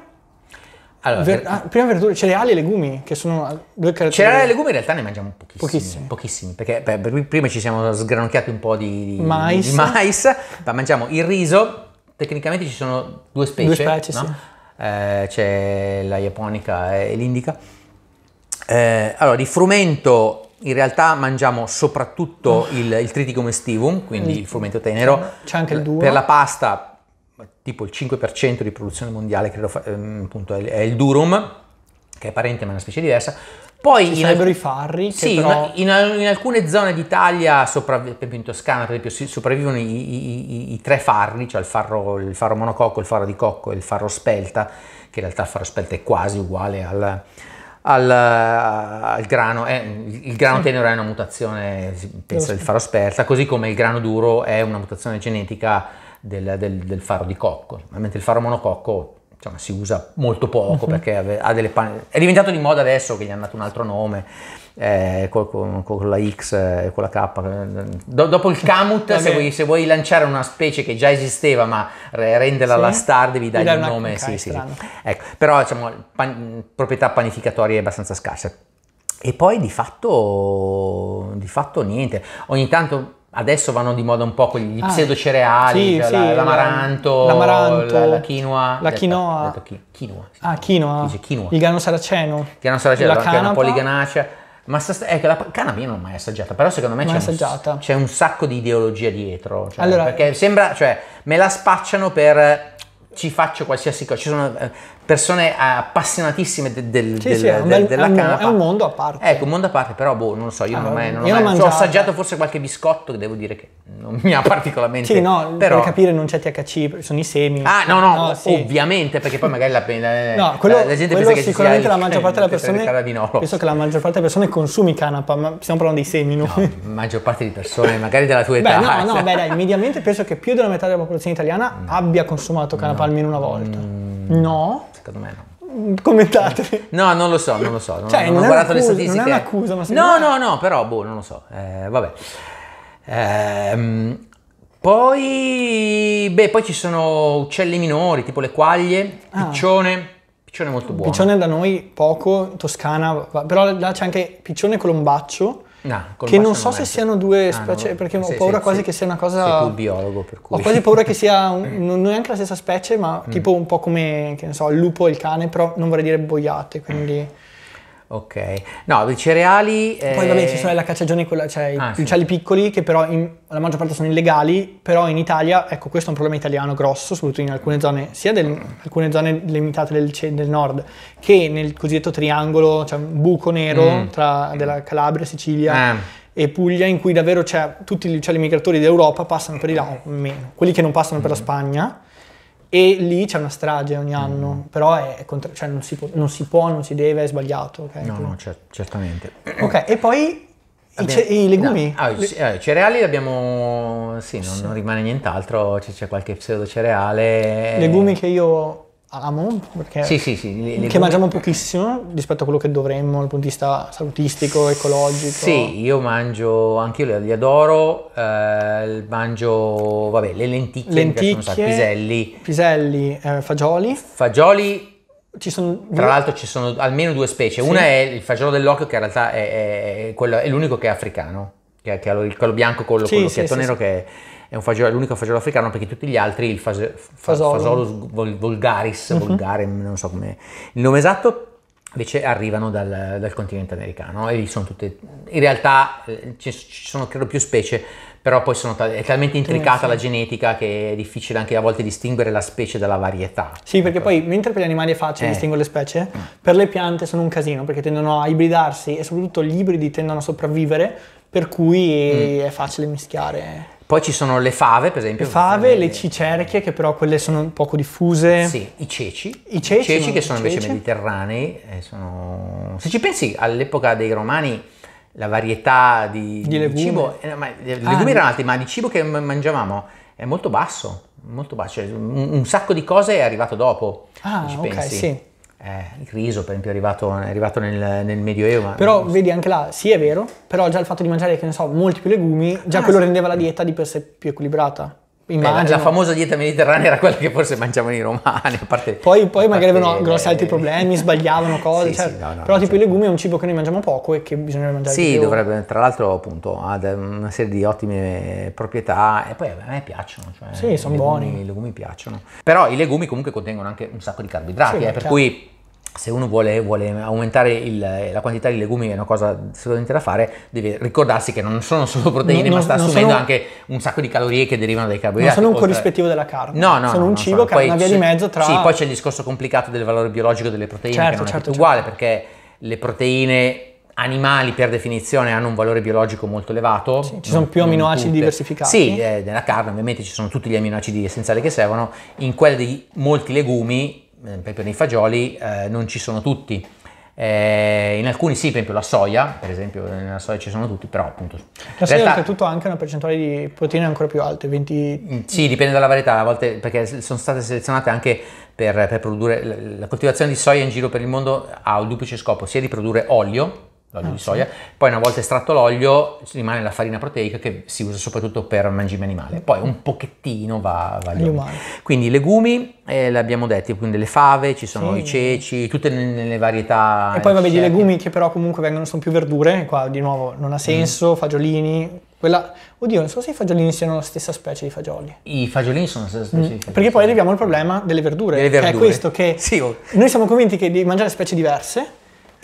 allora, Ver- ah, prima verdure, cereali e legumi, che sono due caratteristiche. Cereali e legumi in realtà ne mangiamo pochissimi. Pochissimi. pochissimi perché beh, prima ci siamo sgranocchiati un po' di, di mais. di mais, ma mangiamo il riso, tecnicamente ci sono due specie, due specie no? sì. eh, c'è la japonica e l'indica. Eh, allora, di frumento in realtà mangiamo soprattutto ah. il, il triticum estivum, quindi il frumento tenero. C'è anche il eh, duro. Per la pasta, tipo il 5% di produzione mondiale, credo, ehm, appunto, è il durum, che è parente ma è una specie diversa. Poi Ci sarebbero in, i farri. Sì, però... in, in, alcune zone d'Italia, sopravvi- in Toscana per esempio, sopravvivono i, i, i, i tre farri, cioè il farro, il farro, monococco, il farro di cocco e il farro spelta, che in realtà il farro spelta è quasi uguale al, al, al grano. Eh, il grano tenero è una mutazione, pensa del farro spelta, così come il grano duro è una mutazione genetica del, del, del farro di cocco. Mentre il farro monococco diciamo, si usa molto poco uh-huh. perché ha delle panne. È diventato di moda adesso che gli hanno dato un altro nome. Eh, con, con, con, la X e eh, con la K. Eh, do, dopo il Kamut, se vuoi, se, vuoi, lanciare una specie che già esisteva ma renderla sì. la star, devi dargli un nome. Sì, sì, ecco. Però diciamo, pan, proprietà panificatorie abbastanza scarse. E poi di fatto, di fatto niente. Ogni tanto Adesso vanno di moda un po' quegli ah, pseudocereali, sì, cioè sì, l'amaranto, l'amaranto la, la, quinoa. La quinoa. Detto, detto quinoa sì. Ah, quinoa. quinoa. Il grano saraceno. Il grano saraceno, la canapa. Anche un po' liganacea. Ma ecco, la canapa io non l'ho mai assaggiata, però secondo me c'è un, c'è un, sacco di ideologia dietro. Cioè, allora, perché sembra, cioè, me la spacciano per ci faccio qualsiasi cosa. Ci sono, eh, persone appassionatissime de, de, sì, de, sì, del, della canapa. È un mondo a parte. Ecco, un mondo a parte, però boh, non lo so, io ah, non, mai, non io ho mai ho cioè, assaggiato forse qualche biscotto che devo dire che non mi ha particolarmente... sì, no, però... per capire non c'è THC, sono i semi. Ah, no, no, no sì. ovviamente, perché poi magari la, no, quello, la, la gente pensa che sicuramente ci sia la maggior parte delle persone... Penso che la maggior parte delle persone consumi canapa, ma stiamo parlando dei semi, no? no maggior parte di persone, magari della tua età. Beh, no, no, beh dai, mediamente penso che più della metà della popolazione italiana mm. abbia consumato canapa almeno una volta. Mm. Mm, no. Secondo me no mm, commentate. No, non lo so, non lo so. Non, cioè, non, non ho guardato accusa, le statistiche. Non è un'accusa, ma No, no, no, però boh, non lo so. Eh, vabbè. Eh, poi, beh, poi ci sono uccelli minori, tipo le quaglie, ah. piccione. Piccione molto mm, buono. Piccione da noi poco, Toscana, però là c'è anche piccione colombaccio No, che non so non se siano due ah, specie, no. perché ho paura sei, quasi sei, che sia una cosa... Sei tu biologo, per cui... Ho quasi paura che sia, un, non anche la stessa specie, ma mm. tipo un po' come, che ne so, il lupo e il cane, però non vorrei dire boiate, quindi... Mm. Ok, no, i cereali... Eh... Poi vabbè ci sono eh, la cacciagione, cioè ah, i uccelli piccoli che però in, la maggior parte sono illegali, però in Italia, ecco questo è un problema italiano grosso, soprattutto in alcune zone, sia in alcune zone limitate del, del, nord, che nel cosiddetto triangolo, cioè un buco nero mm. tra della Calabria, Sicilia... Mm e Puglia in cui davvero c'è, cioè, tutti gli uccelli migratori d'Europa passano per di là, o meno, quelli che non passano per la mm. Spagna e lì c'è una strage ogni mm. anno, mm. però è, è contra- cioè non, si può, non, si può, non si deve, è sbagliato. Okay? No, no, cer- certamente. Ok, e poi Abbiamo, I, ce- I, legumi? No, ah, i eh, cereali abbiamo... Sì, non, sì. non rimane nient'altro, c'è, c'è qualche pseudo cereale. Legumi che io amo, perché sì, sì, sì, le, le che mangiamo pochissimo rispetto a quello che dovremmo dal punto di vista salutistico, ecologico. Sì, io mangio, anche io li adoro, eh, mangio, vabbè, le lenticchie, lenticchie sacco, piselli. Piselli, eh, fagioli. Fagioli sono... Tra l'altro ci sono almeno due specie. Sì. Una è il fagiolo dell'occhio, che in realtà è, è, quello, è l'unico che è africano, che è quello, quello bianco con lo, sì, con sì, nero che è è, fagiolo, è l'unico fagiolo africano perché tutti gli altri, il fas, fasolo. fasolus vulgaris, uh-huh. Mhm. vulgare, non so come il nome esatto, invece arrivano dal, dal continente americano e lì sono tutte, in realtà eh, ci, ci sono credo più specie, però poi tal- è talmente intricata sì. la genetica che è difficile anche a volte distinguere la specie dalla varietà. Sì, perché ecco. poi mentre per gli animali è facile eh. distinguere le specie, mm. per le piante sono un casino perché tendono a ibridarsi e soprattutto gli ibridi tendono a sopravvivere, per cui mm. è facile mischiare. Poi ci sono le fave, per esempio. Le fave, le, le eh, cicerchie, che però quelle sono poco diffuse. Sì, i ceci. I ceci, I ceci che sono invece ceci. mediterranei. Eh, sono... Se ci pensi, all'epoca dei romani la varietà di, di, di cibo, eh, ma, ah, legumi erano altri, ma di cibo che mangiavamo è molto basso, molto basso. Cioè, un, un, sacco di cose è arrivato dopo. Ah, ok, pensi. sì. Eh, il riso, per esempio, è arrivato, è arrivato nel, nel, Medioevo. Però non... vedi anche là, sì è vero, però già il fatto di mangiare, che ne so, molti più legumi, già ah, quello sì. rendeva la dieta di per sé più equilibrata. Beh, la, famosa dieta mediterranea era quella che forse mangiavano i romani. A parte, poi, poi a magari avevano grossi altri problemi, sbagliavano cose. sì, cioè, sì, no, no, però tipo certo. i legumi è un cibo che noi mangiamo poco e che bisogna mangiare sì, più. Sì, dovrebbe, tra l'altro appunto ha una serie di ottime proprietà e poi a me piacciono. Cioè, sì, sono buoni. I legumi piacciono. Però i legumi comunque contengono anche un sacco di carboidrati, eh, per cui se uno vuole, vuole aumentare il, la quantità di legumi, è una cosa sicuramente da fare, deve ricordarsi che non sono solo proteine, no, ma sta assumendo sono, anche un sacco di calorie che derivano dai carboidrati. Non sono un corrispettivo della carne, no, no, sono no, un cibo sono. che poi, è una via di mezzo tra... Sì, poi c'è il discorso complicato del valore biologico delle proteine, certo, che non è certo. certo uguale, certo. perché le proteine animali per definizione hanno un valore biologico molto elevato. Sì, ci sono più aminoacidi diversificati. Sì, eh, nella carne ovviamente ci sono tutti gli aminoacidi essenziali che servono, in quelli di molti legumi per esempio nei fagioli eh, non ci sono tutti. Eh, in alcuni sì, per esempio la soia, per esempio nella soia ci sono tutti, però appunto... La soia realtà, oltretutto ha anche una percentuale di proteine ancora più alte, 20... Mm, sì, dipende dalla varietà, a volte perché sono state selezionate anche per, per produrre... La coltivazione di soia in giro per il mondo ha un duplice scopo, sia di produrre olio, l'olio ah, di soia. Sì. Poi una volta estratto l'olio rimane la farina proteica che si usa soprattutto per mangime animale. Poi un pochettino va, va agli Quindi legumi, eh, l'abbiamo detto, quindi le fave, ci sono sì. i ceci, tutte le varietà. E poi vabbè i legumi che però comunque vengono, sono più verdure, qua di nuovo non ha senso, mm. fagiolini, quella... Oddio, non so se i fagiolini siano la stessa specie di fagioli. I fagiolini sono la stessa specie mm. di fagioli. Perché poi arriviamo al problema delle verdure. Delle verdure. Che è questo che... Sì. Oh. Noi siamo convinti che di mangiare specie diverse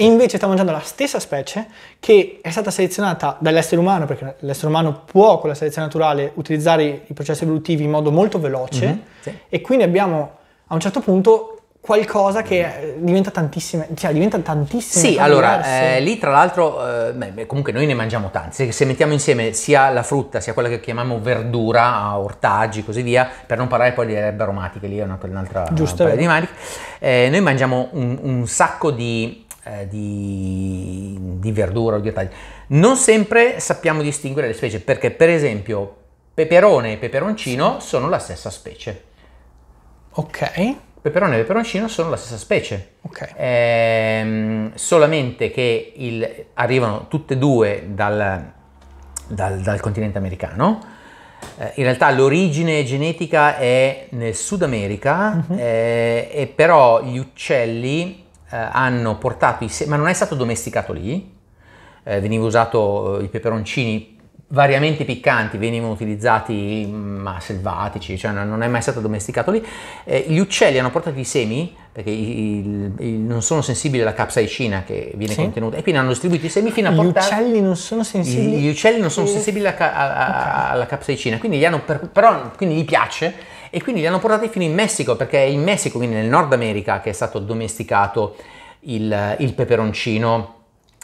e invece sta mangiando la stessa specie che è stata selezionata dall'essere umano, perché l'essere umano può con la selezione naturale utilizzare i processi evolutivi in modo molto veloce mm-hmm, sì. e quindi abbiamo a un certo punto qualcosa che eh, diventa tantissime, cioè diventa tantissime. Sì, allora eh, lì tra l'altro, eh, beh, comunque noi ne mangiamo tanti, se, se, mettiamo insieme sia la frutta sia quella che chiamiamo verdura, ortaggi, così via, per non parlare poi di erbe aromatiche, lì è un'altra, un'altra Giusto, di maniche, eh, noi mangiamo un, un sacco di eh, di, di, verdura o di ortaggi. Non sempre sappiamo distinguere le specie perché per esempio peperone e peperoncino sono la stessa specie. Ok. Peperone e peperoncino sono la stessa specie. Ok. Ehm, solamente che il, arrivano tutte e due dal, dal, dal continente americano eh, in realtà l'origine genetica è nel Sud America, uh-huh. eh, e però gli uccelli eh, hanno portato i semi, ma non è stato domesticato lì, eh, veniva usato eh, i peperoncini variamente piccanti venivano utilizzati mm, ma selvatici, cioè non è mai stato domesticato lì. Eh, gli uccelli hanno portato i semi perché il, il, non sono sensibili alla capsaicina che viene sì. contenuta e quindi hanno distribuito i semi fino a portare... Gli uccelli non sono sensibili? Gli, gli uccelli non sono sensibili alla, alla, alla capsaicina, quindi, per, però, quindi gli piace e quindi li hanno portati fino in Messico perché è in Messico, quindi nel Nord America, che è stato domesticato il, il peperoncino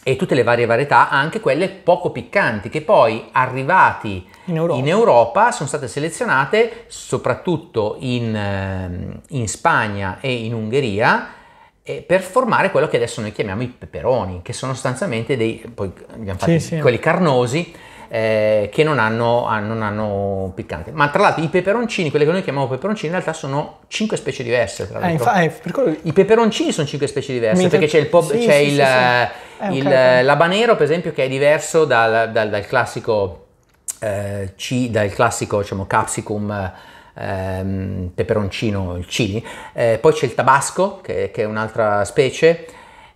e tutte le varie varietà, anche quelle poco piccanti, che poi arrivati in Europa, in Europa sono state selezionate soprattutto in, ehm, in Spagna e in Ungheria eh, per formare quello che adesso noi chiamiamo i peperoni, che sono sostanzialmente dei, poi abbiamo fatto sì, sì. quelli carnosi, eh, che non hanno, ah, non hanno, piccante. Ma tra l'altro i peperoncini, quelli che noi chiamiamo peperoncini, in realtà sono cinque specie diverse. Tra eh, infa- eh, per quello... I peperoncini sono cinque specie diverse, Mi perché c'è il, pop, sì, c'è sì, il, sì, eh, eh, il, okay. il l'habanero, per esempio, che è diverso dal, dal, dal classico... Eh, C, dal classico diciamo, capsicum ehm, peperoncino, il chili, eh, poi c'è il tabasco che, che è un'altra specie,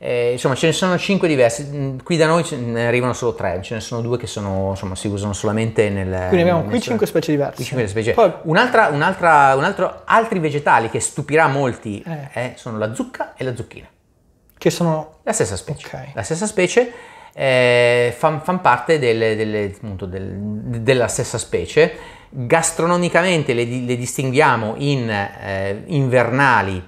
eh, insomma, ce ne sono 5 diversi. Mm, qui da noi ne arrivano solo 3, ce ne sono 2 che sono, insomma, si usano solamente nel. Quindi abbiamo nel, qui 5 specie diverse. 5 specie. Poi, un'altra, un'altra, un altro, altri vegetali che stupirà molti eh. Eh, sono la zucca e la zucchina. Che sono. La stessa specie. Okay. La stessa specie. Eh, fanno fan parte delle, delle, appunto, del, della stessa specie. Gastronomicamente le, le distinguiamo in eh, invernali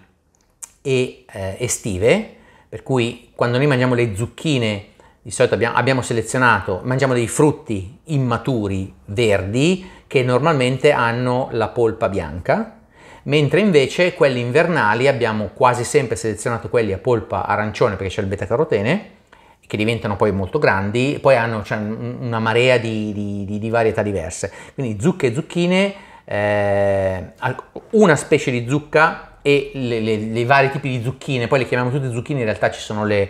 e eh, estive per cui quando noi mangiamo le zucchine, di solito abbiamo, abbiamo selezionato, mangiamo dei frutti immaturi verdi che normalmente hanno la polpa bianca, mentre invece quelli invernali abbiamo quasi sempre selezionato quelli a polpa arancione perché c'è il beta carotene che diventano poi molto grandi, poi hanno cioè, una marea di, di, di, varietà diverse. Quindi zucche e zucchine, eh, una specie di zucca e i vari tipi di zucchine, poi le chiamiamo tutte zucchine, in realtà ci sono le,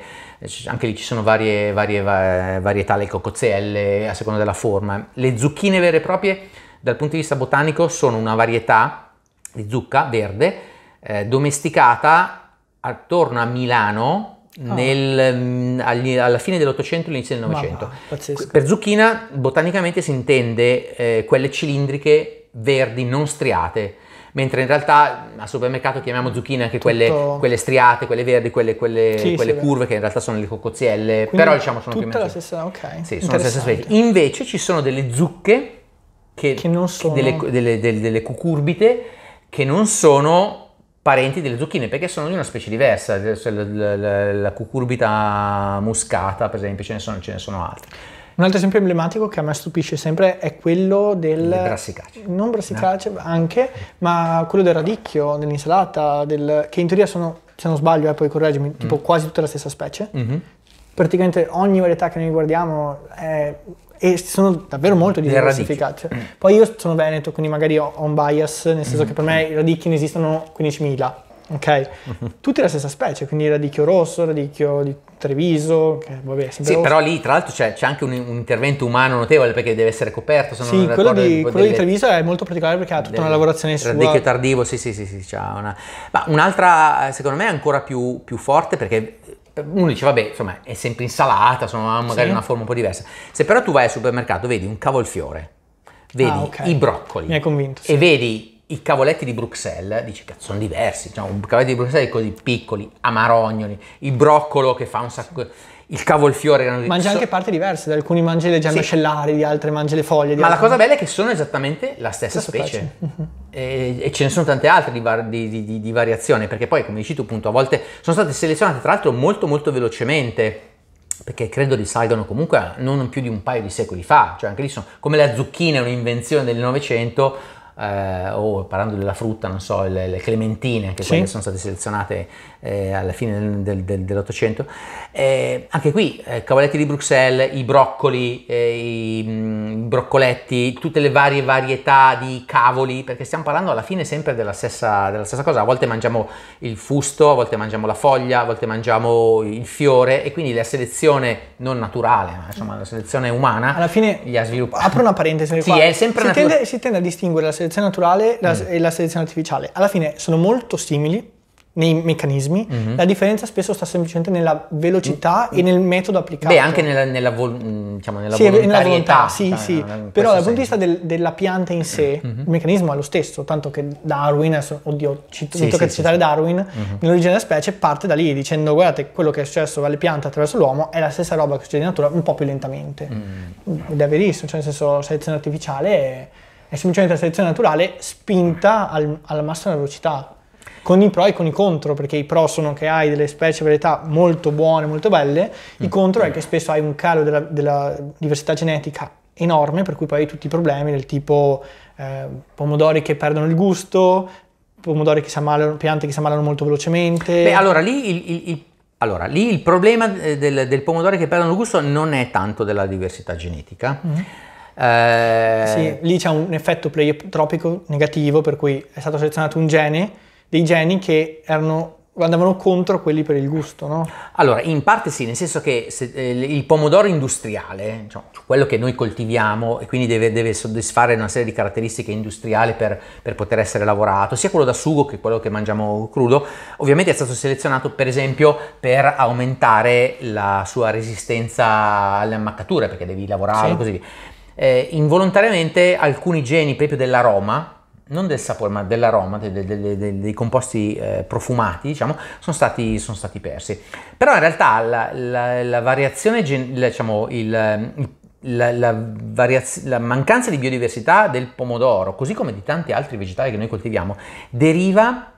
anche lì ci sono varie, varie varietà, le cocozzelle a seconda della forma. Le zucchine vere e proprie dal punto di vista botanico sono una varietà di zucca verde eh, domesticata attorno a Milano Oh. agli, alla fine dell'Ottocento e all'inizio del Novecento. Per zucchina botanicamente si intende eh, quelle cilindriche verdi non striate mentre in realtà mm, al supermercato chiamiamo zucchine anche quelle, quelle, striate, quelle verdi, quelle, quelle, sì, quelle sì, curve beh. che in realtà sono le coccozielle, Quindi però diciamo sono più o meno... la stessa, ok. Sì, sono la stessa specie. Invece ci sono delle zucche, che, che non sono... Delle, delle, delle, delle cucurbite, che non sono parenti delle zucchine perché sono di una specie diversa, la, la, la, la cucurbita muscata per esempio ce ne sono, ce ne sono altre. Un altro esempio emblematico che a me stupisce sempre è quello del... Brassicace. Non brassicace no. anche, ma quello del radicchio, dell'insalata, del, che in teoria sono, se non sbaglio, eh, poi correggimi, mm. tipo quasi tutta la stessa specie. Mm-hmm. Praticamente ogni varietà che noi guardiamo è e sono davvero molto diversificati. Poi io sono veneto, quindi magari ho un bias, nel senso mm-hmm. che per me i radicchi ne esistono 15.000, ok? Mm-hmm. Tutte la stessa specie, quindi radicchio rosso, radicchio di Treviso, eh, vabbè, Sì, però lì tra l'altro c'è, c'è anche un, un, intervento umano notevole perché deve essere coperto. Se sì, non quello, di, quello delle, di Treviso è molto particolare perché ha tutta delle, una lavorazione sua. Radicchio tardivo, sì, sì, sì, sì, c'ha una... Ma un'altra, secondo me, ancora più, più forte perché uno dice vabbè insomma è sempre insalata sono magari sì. una forma un po' diversa se però tu vai al supermercato vedi un cavolfiore vedi ah, okay. i broccoli mi hai convinto sì. e vedi i cavoletti di Bruxelles, dici cazzo, sono diversi, cioè, un cavoletto di Bruxelles è così piccoli, amarognoli, il broccolo che fa un sacco il cavolfiore erano mangia so- anche parti diverse alcuni mangi le gemme sì. ascellari di altre mangi le foglie ma altri. la cosa bella è che sono esattamente la stessa, stessa specie, specie. Mhm. e, e, ce ne sono tante altre di, var- di, di, di, variazione perché poi come dici tu appunto a volte sono state selezionate tra l'altro molto molto velocemente perché credo risalgano comunque a non più di un paio di secoli fa, cioè anche lì sono come la zucchina, un'invenzione del Novecento, eh, o parlando della frutta, non so, le, le clementine, anche quelle che sono state selezionate eh, alla fine del, del, dell'Ottocento. Eh, anche qui, eh, cavaletti di Bruxelles, i broccoli, eh, i, mh, mm, broccoletti, tutte le varie varietà di cavoli, perché stiamo parlando alla fine sempre della stessa, della stessa cosa. A volte mangiamo il fusto, a volte mangiamo la foglia, a volte mangiamo il fiore e quindi la selezione non naturale, ma insomma la selezione umana alla fine gli ha sviluppato. Apro una parentesi. Sì, è sempre si, natura- tende, si tende a distinguere la selezione selezione naturale la, mm. e la selezione artificiale. Alla fine sono molto simili nei meccanismi, mm-hmm. la differenza spesso sta semplicemente nella velocità mm-hmm. e nel metodo applicato. Beh, anche nella, nella, vol- mm, diciamo, nella sì, volontarietà. sì, cioè, sì. Eh, Però dal punto di vista del, della pianta in sé, mm-hmm. il meccanismo è lo stesso, tanto che Darwin, oddio, ci sì, tocca sì, citare sì, Darwin, mm-hmm. nell'origine della specie parte da lì dicendo guardate quello che è successo alle piante attraverso l'uomo è la stessa roba che succede in natura un po' più lentamente. Mm. Ed è verissimo, cioè nel senso la selezione artificiale è è semplicemente la selezione naturale spinta al, alla massima velocità, con i pro e con i contro, perché i pro sono che hai delle specie varietà molto buone, molto belle, i mm. contro è mm. che spesso hai un calo della, della, diversità genetica enorme, per cui poi hai tutti i problemi del tipo eh, pomodori che perdono il gusto, pomodori che si ammalano, piante che si ammalano molto velocemente. Beh, allora lì il, il, il... Allora, lì il problema eh, del, del pomodoro che perdono il gusto non è tanto della diversità genetica, mm-hmm. Eh... Sì, lì c'è un effetto pleiotropico negativo per cui è stato selezionato un gene, dei geni che erano andavano contro quelli per il gusto, no? Allora, in parte sì, nel senso che se, eh, il pomodoro industriale, cioè quello che noi coltiviamo e quindi deve, deve soddisfare una serie di caratteristiche industriali per, per, poter essere lavorato, sia quello da sugo che quello che mangiamo crudo, ovviamente è stato selezionato per esempio per aumentare la sua resistenza alle ammaccature, perché devi lavorare e sì. così via eh, involontariamente alcuni geni proprio dell'aroma, non del sapore, ma dell'aroma, de, de, de, dei composti eh, profumati, diciamo, sono stati, sono stati, persi. Però in realtà la, la, la variazione, gen, la, diciamo, il, variaz- la mancanza di biodiversità del pomodoro, così come di tanti altri vegetali che noi coltiviamo, deriva,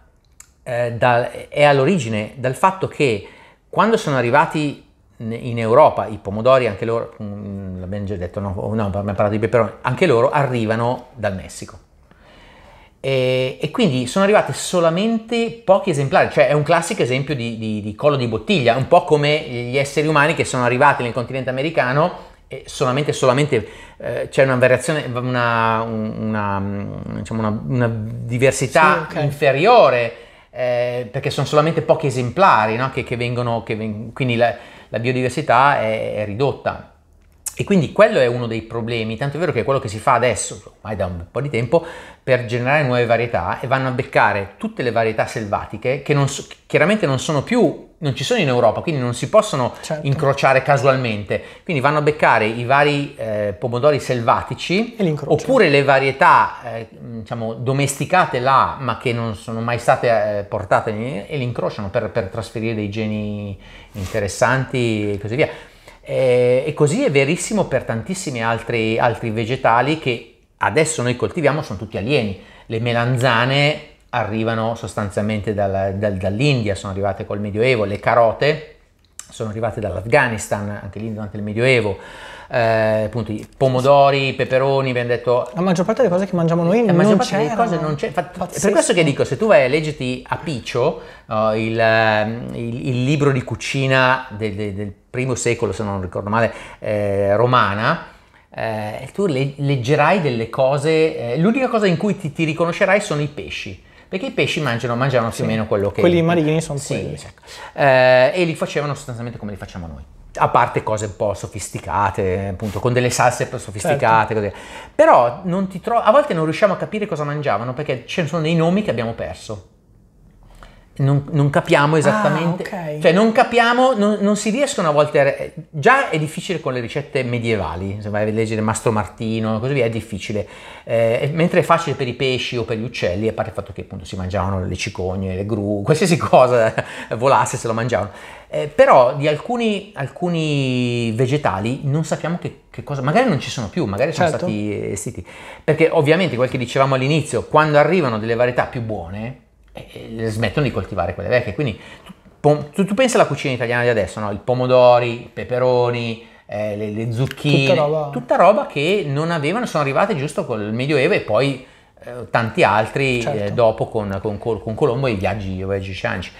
eh, da, è all'origine dal fatto che quando sono arrivati in Europa i pomodori, anche loro, mm, l'abbiamo già detto, no, oh, no, abbiamo parlato di peperoni, anche loro arrivano dal Messico. E, e, quindi sono arrivate solamente pochi esemplari, cioè è un classico esempio di, di, di, collo di bottiglia, un po' come gli esseri umani che sono arrivati nel continente americano e solamente, solamente eh, c'è una variazione, una, una, mm, diciamo una, una diversità sì, okay. inferiore, eh, perché sono solamente pochi esemplari no? che, che, vengono, che veng- quindi la, la biodiversità è, è ridotta e quindi quello è uno dei problemi, tanto è vero che quello che si fa adesso, ormai da un po' di tempo, per generare nuove varietà e vanno a beccare tutte le varietà selvatiche che non so, chiaramente non sono più, non ci sono in Europa, quindi non si possono certo. incrociare casualmente. Quindi vanno a beccare i vari eh, pomodori selvatici oppure le varietà eh, diciamo, domesticate là ma che non sono mai state eh, portate e li incrociano per, per trasferire dei geni interessanti e così via. Eh, e così è verissimo per tantissimi altri, altri vegetali che adesso noi coltiviamo, sono tutti alieni. Le melanzane arrivano sostanzialmente dal, dal, dall'India, sono arrivate col Medioevo, le carote sono arrivate dall'Afghanistan, anche lì durante il Medioevo eh, pomodori, peperoni, abbiamo detto... La maggior parte delle cose che mangiamo noi la non maggior parte delle cose non c'è. Per questo che dico, se tu vai a leggerti a Piccio, uh, il, ehm, il, il, libro di cucina del, del, del primo secolo, se non ricordo male, eh, romana, eh, tu le, leggerai delle cose, eh, l'unica cosa in cui ti, ti, riconoscerai sono i pesci. Perché i pesci mangiano, mangiano sì. più o meno quello che... Quelli marini sono sì, quelli. Sì, ecco. Esatto. eh, e li facevano sostanzialmente come li facciamo noi a parte cose un po' sofisticate, appunto, con delle salse sofisticate, certo. però non ti tro- a volte non riusciamo a capire cosa mangiavano perché ci sono dei nomi che abbiamo perso non, non, capiamo ah, esattamente, ah, okay. cioè non capiamo, non, non, si riescono a volte, a, già è difficile con le ricette medievali, se vai a leggere Mastro Martino, così via, è difficile, eh, mentre è facile per i pesci o per gli uccelli, a parte il fatto che appunto si mangiavano le cicogne, le gru, qualsiasi cosa volasse se lo mangiavano, eh, però di alcuni, alcuni, vegetali non sappiamo che, che, cosa, magari non ci sono più, magari sono certo. stati estinti, eh, perché ovviamente quel che dicevamo all'inizio, quando arrivano delle varietà più buone, eh, smettono di coltivare quelle vecchie. Quindi tu, tu, pensi alla cucina italiana di adesso, no? i pomodori, i peperoni, eh, le, le, zucchine, tutta roba. tutta roba. che non avevano, sono arrivate giusto con il Medioevo e poi eh, tanti altri eh, certo. dopo con, con, con, Colombo e i viaggi, scianci.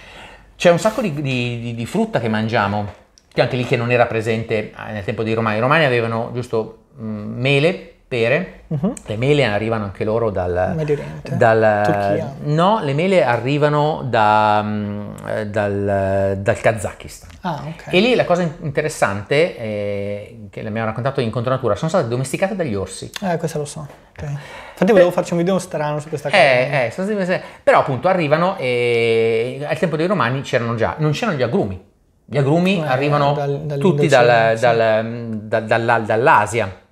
C'è un sacco di, di, di frutta che mangiamo, che anche lì che non era presente eh, nel tempo dei Romani. I Romani avevano giusto mh, mm, mele, pere. Uh-huh. Mhm. Le mele arrivano anche loro dal... Medio Oriente, dal, Turchia. No, le mele arrivano da, mm, eh, dal, dal Kazakistan. Ah, okay. E lì la cosa interessante, eh, che mi hanno raccontato in Contronatura, sono state domesticate dagli orsi. Eh, questo lo so. Okay. Infatti volevo farci un video strano su questa eh, cosa. Eh, eh, però appunto arrivano e al tempo dei romani c'erano già, non c'erano gli agrumi. Gli agrumi eh, arrivano dal, tutti dal, dal, dall'Asia.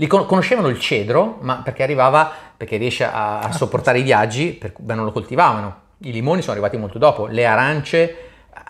Li con- conoscevano il cedro, ma perché arrivava, perché riesce a, a ah. sopportare i viaggi, per, beh, non lo coltivavano. I limoni sono arrivati molto dopo, le arance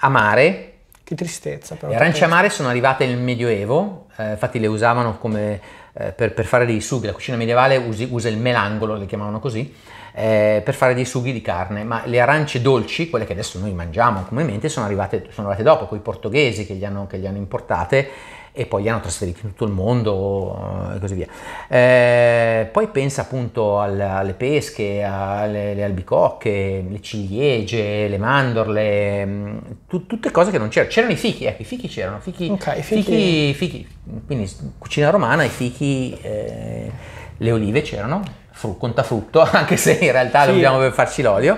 amare. Che tristezza però. Le arance amare sono arrivate nel Medioevo, eh, infatti le usavano come, eh, per, per, fare dei sughi, la cucina medievale usi, usa il melangolo, le chiamavano così, eh, per fare dei sughi di carne, ma le arance dolci, quelle che adesso noi mangiamo comunemente, sono arrivate, sono arrivate dopo, con i portoghesi che li hanno, che li hanno importate e poi li hanno trasferiti in tutto il mondo eh, e così via. Eh, poi pensa appunto al, alle pesche, alle albicocche, le ciliegie, le mandorle, mm, tu, tutte cose che non c'erano. C'erano i fichi, ecco, i fichi c'erano, fichi, okay, fichi, fichi, fichi. quindi cucina romana, i fichi, eh, le olive c'erano, fru, contafrutto, anche se in realtà sì. dobbiamo farci l'olio.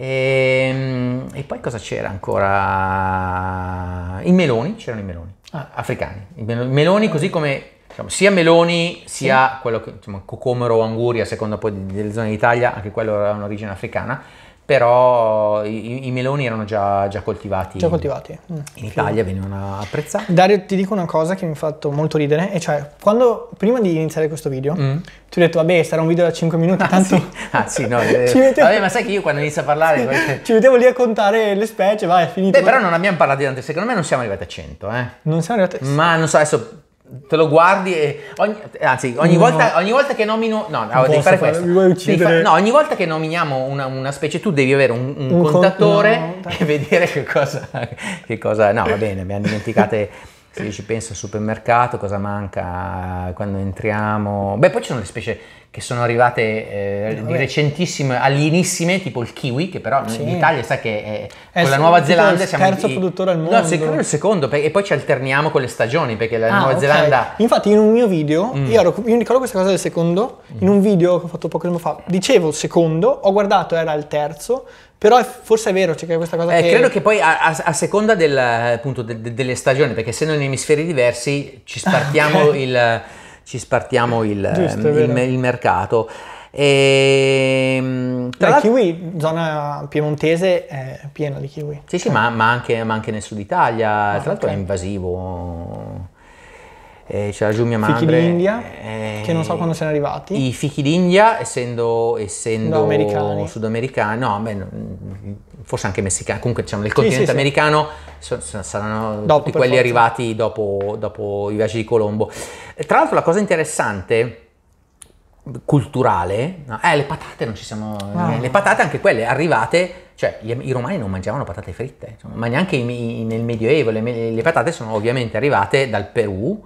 E, ehm, e, poi cosa c'era ancora? I meloni, c'erano i meloni ah. africani. Meloni così come diciamo, sia Meloni sia sì. quello che insomma, Cocomero o Anguria, secondo poi delle zone d'Italia, anche quello era un'origine africana però i, i meloni erano già, già, coltivati. Già coltivati. Mm, in Italia venivano apprezzati. Dario, ti dico una cosa che mi ha fatto molto ridere, e cioè, quando, prima di iniziare questo video, mm. ti ho detto, vabbè, sarà un video da 5 minuti, ah, tanto... Sì. Ah sì, no, eh, mettevo... vabbè, ma sai che io quando inizio a parlare... Qualche... Ci mettevo lì a contare le specie, vai, è finito. Beh, però non abbiamo parlato di tante, secondo me non siamo arrivati a 100, eh. Non siamo arrivati a... 100. Ma non so, adesso te lo guardi e ogni, anzi ogni, no. volta, ogni, volta, che nomino no, no devi fare questo devi fa, no, ogni volta che nominiamo una, una, specie tu devi avere un, un, un contatore con, no, e vedere che cosa, che cosa no va bene mi hanno dimenticato Se ci penso al supermercato, cosa manca quando entriamo? Beh, poi ci sono le specie che sono arrivate eh, di eh, recentissime, alienissime, tipo il kiwi, che però sì. in Italia sa che è, è con la Nuova Zelanda siamo il terzo i, produttore al mondo. No, secondo il secondo, e poi ci alterniamo con le stagioni, perché la ah, Nuova okay. Zelanda... Infatti in un mio video, mm. io, ero, io ricordo questa cosa del secondo, mm. in un video che ho fatto poco tempo fa, dicevo secondo, ho guardato, era il terzo, però forse è vero, c'è cioè questa cosa eh, che... Credo che poi a, a, a seconda del, eh, appunto, de, de, delle stagioni, perché essendo in emisferi diversi ci spartiamo okay. il, ci spartiamo il, Giusto, il, il mercato. E, ehm, tra la kiwi, zona piemontese, è piena di kiwi. Sì, sì, eh. ma, ma, anche, ma, anche, nel sud Italia, ah, tra l'altro okay. è invasivo eh, c'era giù mia madre. Fichi d'India, eh, che non so quando siano arrivati. I fichi d'India, essendo, essendo sudamericani, no, beh, forse anche messicani, comunque diciamo nel sì, continente sì, americano sì. saranno dopo, tutti quelli forza. arrivati dopo, dopo i viaggi di Colombo. Eh, tra l'altro la cosa interessante culturale, no? eh, le patate non ci siamo, wow. Ah. eh, le patate anche quelle arrivate, cioè gli, i romani non mangiavano patate fritte, insomma, ma neanche i, i, nel Medioevo, le, le, patate sono ovviamente arrivate dal Perù,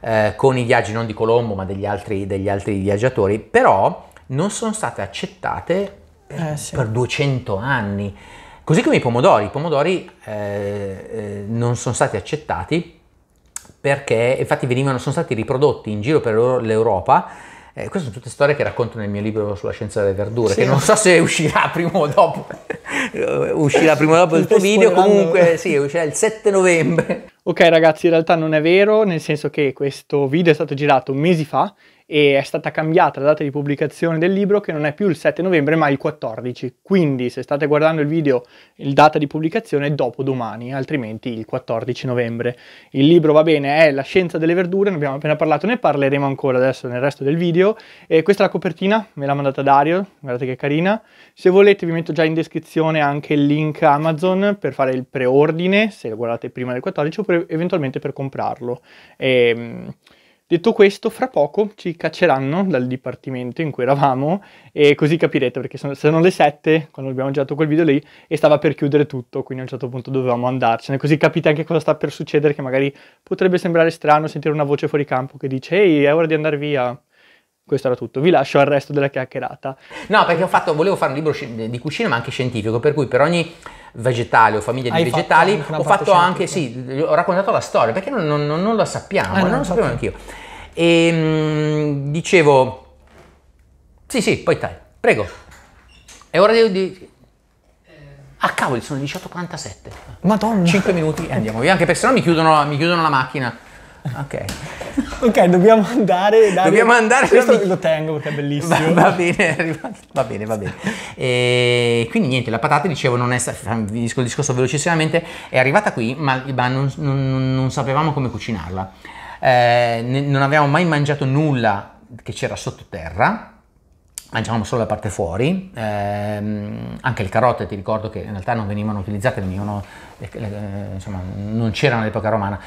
eh, con i viaggi non di Colombo ma degli altri, degli altri viaggiatori, però non sono state accettate per, eh, eh, sì. per 200 anni. Così come i pomodori, i pomodori eh, eh, non sono stati accettati perché infatti venivano, sono stati riprodotti in giro per l'Europa eh, queste sono tutte storie che racconto nel mio libro sulla scienza delle verdure, sì. che non so se uscirà prima o dopo, eh, uscirà prima o dopo il tuo video, comunque sì, uscirà il 7 novembre. Ok ragazzi, in realtà non è vero, nel senso che questo video è stato girato mesi fa e è stata cambiata la data di pubblicazione del libro che non è più il 7 novembre ma il 14. Quindi se state guardando il video il data di pubblicazione è dopo domani, altrimenti il 14 novembre. Il libro va bene, è La scienza delle verdure, ne abbiamo appena parlato, ne parleremo ancora adesso nel resto del video. E questa è la copertina, me l'ha mandata Dario, guardate che carina. Se volete vi metto già in descrizione anche il link Amazon per fare il preordine, se lo guardate prima del 14 oppure eventualmente per comprarlo. E, ehm, Detto questo, fra poco ci cacceranno dal dipartimento in cui eravamo e così capirete perché sono, sono le 7 quando abbiamo girato quel video lì e stava per chiudere tutto, quindi a un certo punto dovevamo andarcene, così capite anche cosa sta per succedere che magari potrebbe sembrare strano sentire una voce fuori campo che dice ehi è ora di andare via, questo era tutto. Vi lascio al resto della chiacchierata. No, perché fatto, volevo fare un libro di cucina, ma anche scientifico, per cui per ogni vegetale o famiglia Hai di vegetali ho fatto anche, sì, ho raccontato la storia, perché non, non, non la sappiamo, eh, non, non lo sapevo neanche io. E ehm, dicevo, sì, sì, poi dai, prego. È ora di... di eh. Ah cavoli, sono 18.47. Madonna. 5 minuti e andiamo via, anche perché sennò mi chiudono, mi chiudono la macchina. Ok. ok, dobbiamo andare. Dario. Dobbiamo andare. Questo lo tengo perché è bellissimo. Va, va bene, va bene, va bene. E quindi niente, la patata, dicevo, non è finisco il discorso velocissimamente, è arrivata qui, ma non, non, non sapevamo come cucinarla. Eh, non avevamo mai mangiato nulla che c'era sottoterra, mangiavamo solo la parte fuori, eh, anche le carote ti ricordo che in realtà non venivano utilizzate, venivano, eh, eh insomma, non c'erano all'epoca romana.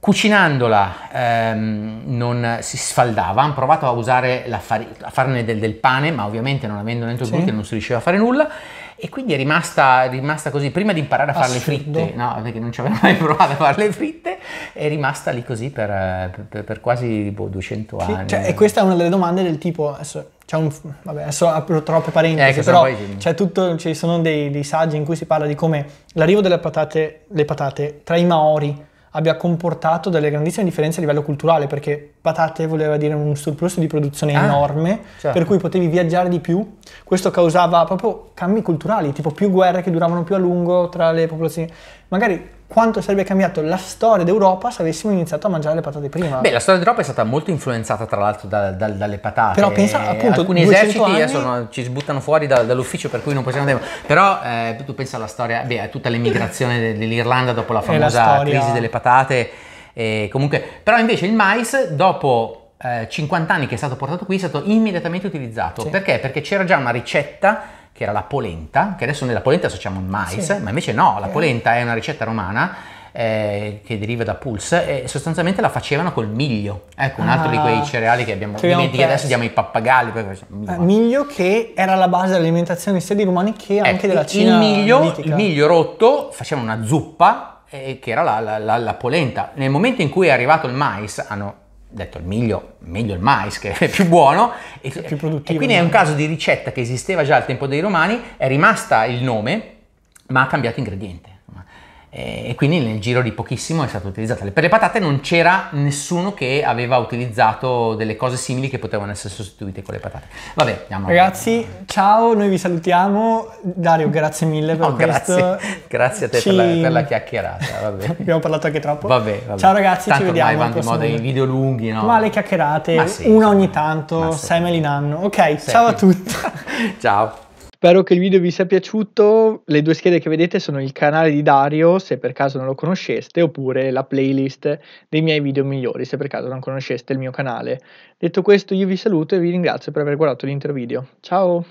Cucinandola ehm, non si sfaldava, hanno provato a, usare la far- a farne del, del, pane, ma ovviamente non avendo dentro il glutine sì. non si riusciva a fare nulla e quindi è rimasta, rimasta così, prima di imparare a farle fritte, no, perché non ci aveva mai provato a farle fritte, è rimasta lì così per, per, per quasi boh, 200 sì, anni. Cioè, e questa è una delle domande del tipo, adesso, c'è un, vabbè, adesso apro troppe parentesi, eh, però tutto, ci sono dei, dei saggi in cui si parla di come l'arrivo delle patate, le patate tra i maori, abbia comportato delle grandissime differenze a livello culturale, perché patate voleva dire un surplus di produzione ah, enorme, certo. per cui potevi viaggiare di più. Questo causava proprio cambi culturali, tipo più guerre che duravano più a lungo tra le popolazioni. Magari quanto sarebbe cambiato la storia d'Europa se avessimo iniziato a mangiare le patate prima. Beh, la storia d'Europa è stata molto influenzata tra l'altro da, da, dalle patate. Però pensa appunto alcuni eserciti anni... adesso ci sbuttano fuori da, dall'ufficio per cui non possiamo tempo. Però eh, tu pensa alla storia, beh, a tutta l'emigrazione dell'Irlanda dopo la famosa la crisi delle patate. Eh, comunque, però invece il mais dopo 50 eh, anni che è stato portato qui è stato immediatamente utilizzato. Sì. Perché? Perché c'era già una ricetta che era la polenta, che adesso nella polenta associamo il mais, sì. ma invece no, la polenta è una ricetta romana eh, che deriva da Pulse e sostanzialmente la facevano col miglio. Ecco, un altro di quei ah. cereali che abbiamo, che dimenticato, adesso diamo i pappagalli. Eh, miglio che era la base dell'alimentazione sia dei romani che ecco, anche della Cina. Il miglio, il miglio rotto facevano una zuppa eh, che era la, la, la, la polenta. Nel momento in cui è arrivato il mais hanno detto il miglio, meglio il mais che è più buono e, più produttivo, e quindi è un caso di ricetta che esisteva già al tempo dei romani, è rimasta il nome ma ha cambiato ingrediente. Eh, e quindi nel giro di pochissimo è stata utilizzata. Per le patate non c'era nessuno che aveva utilizzato delle cose simili che potevano essere sostituite con le patate. Vabbè, andiamo. Ragazzi, ciao, noi vi salutiamo. Dario, grazie mille per no, oh, questo. Grazie, grazie a te ci... per, la, per, la, chiacchierata. Abbiamo parlato anche troppo. Vabbè, vabbè. Ciao ragazzi, Tanto ci vediamo. Tanto ormai vanno in moda i video lunghi, no? Ma le chiacchierate, Ma sì, una ogni tanto, sei in anno. Ok, sei. ciao a tutti. ciao. Spero che il video vi sia piaciuto. Le due schede che vedete sono il canale di Dario, se per caso non lo conosceste, oppure la playlist dei miei video migliori, se per caso non conosceste il mio canale. Detto questo, io vi saluto e vi ringrazio per aver guardato l'intero video. Ciao!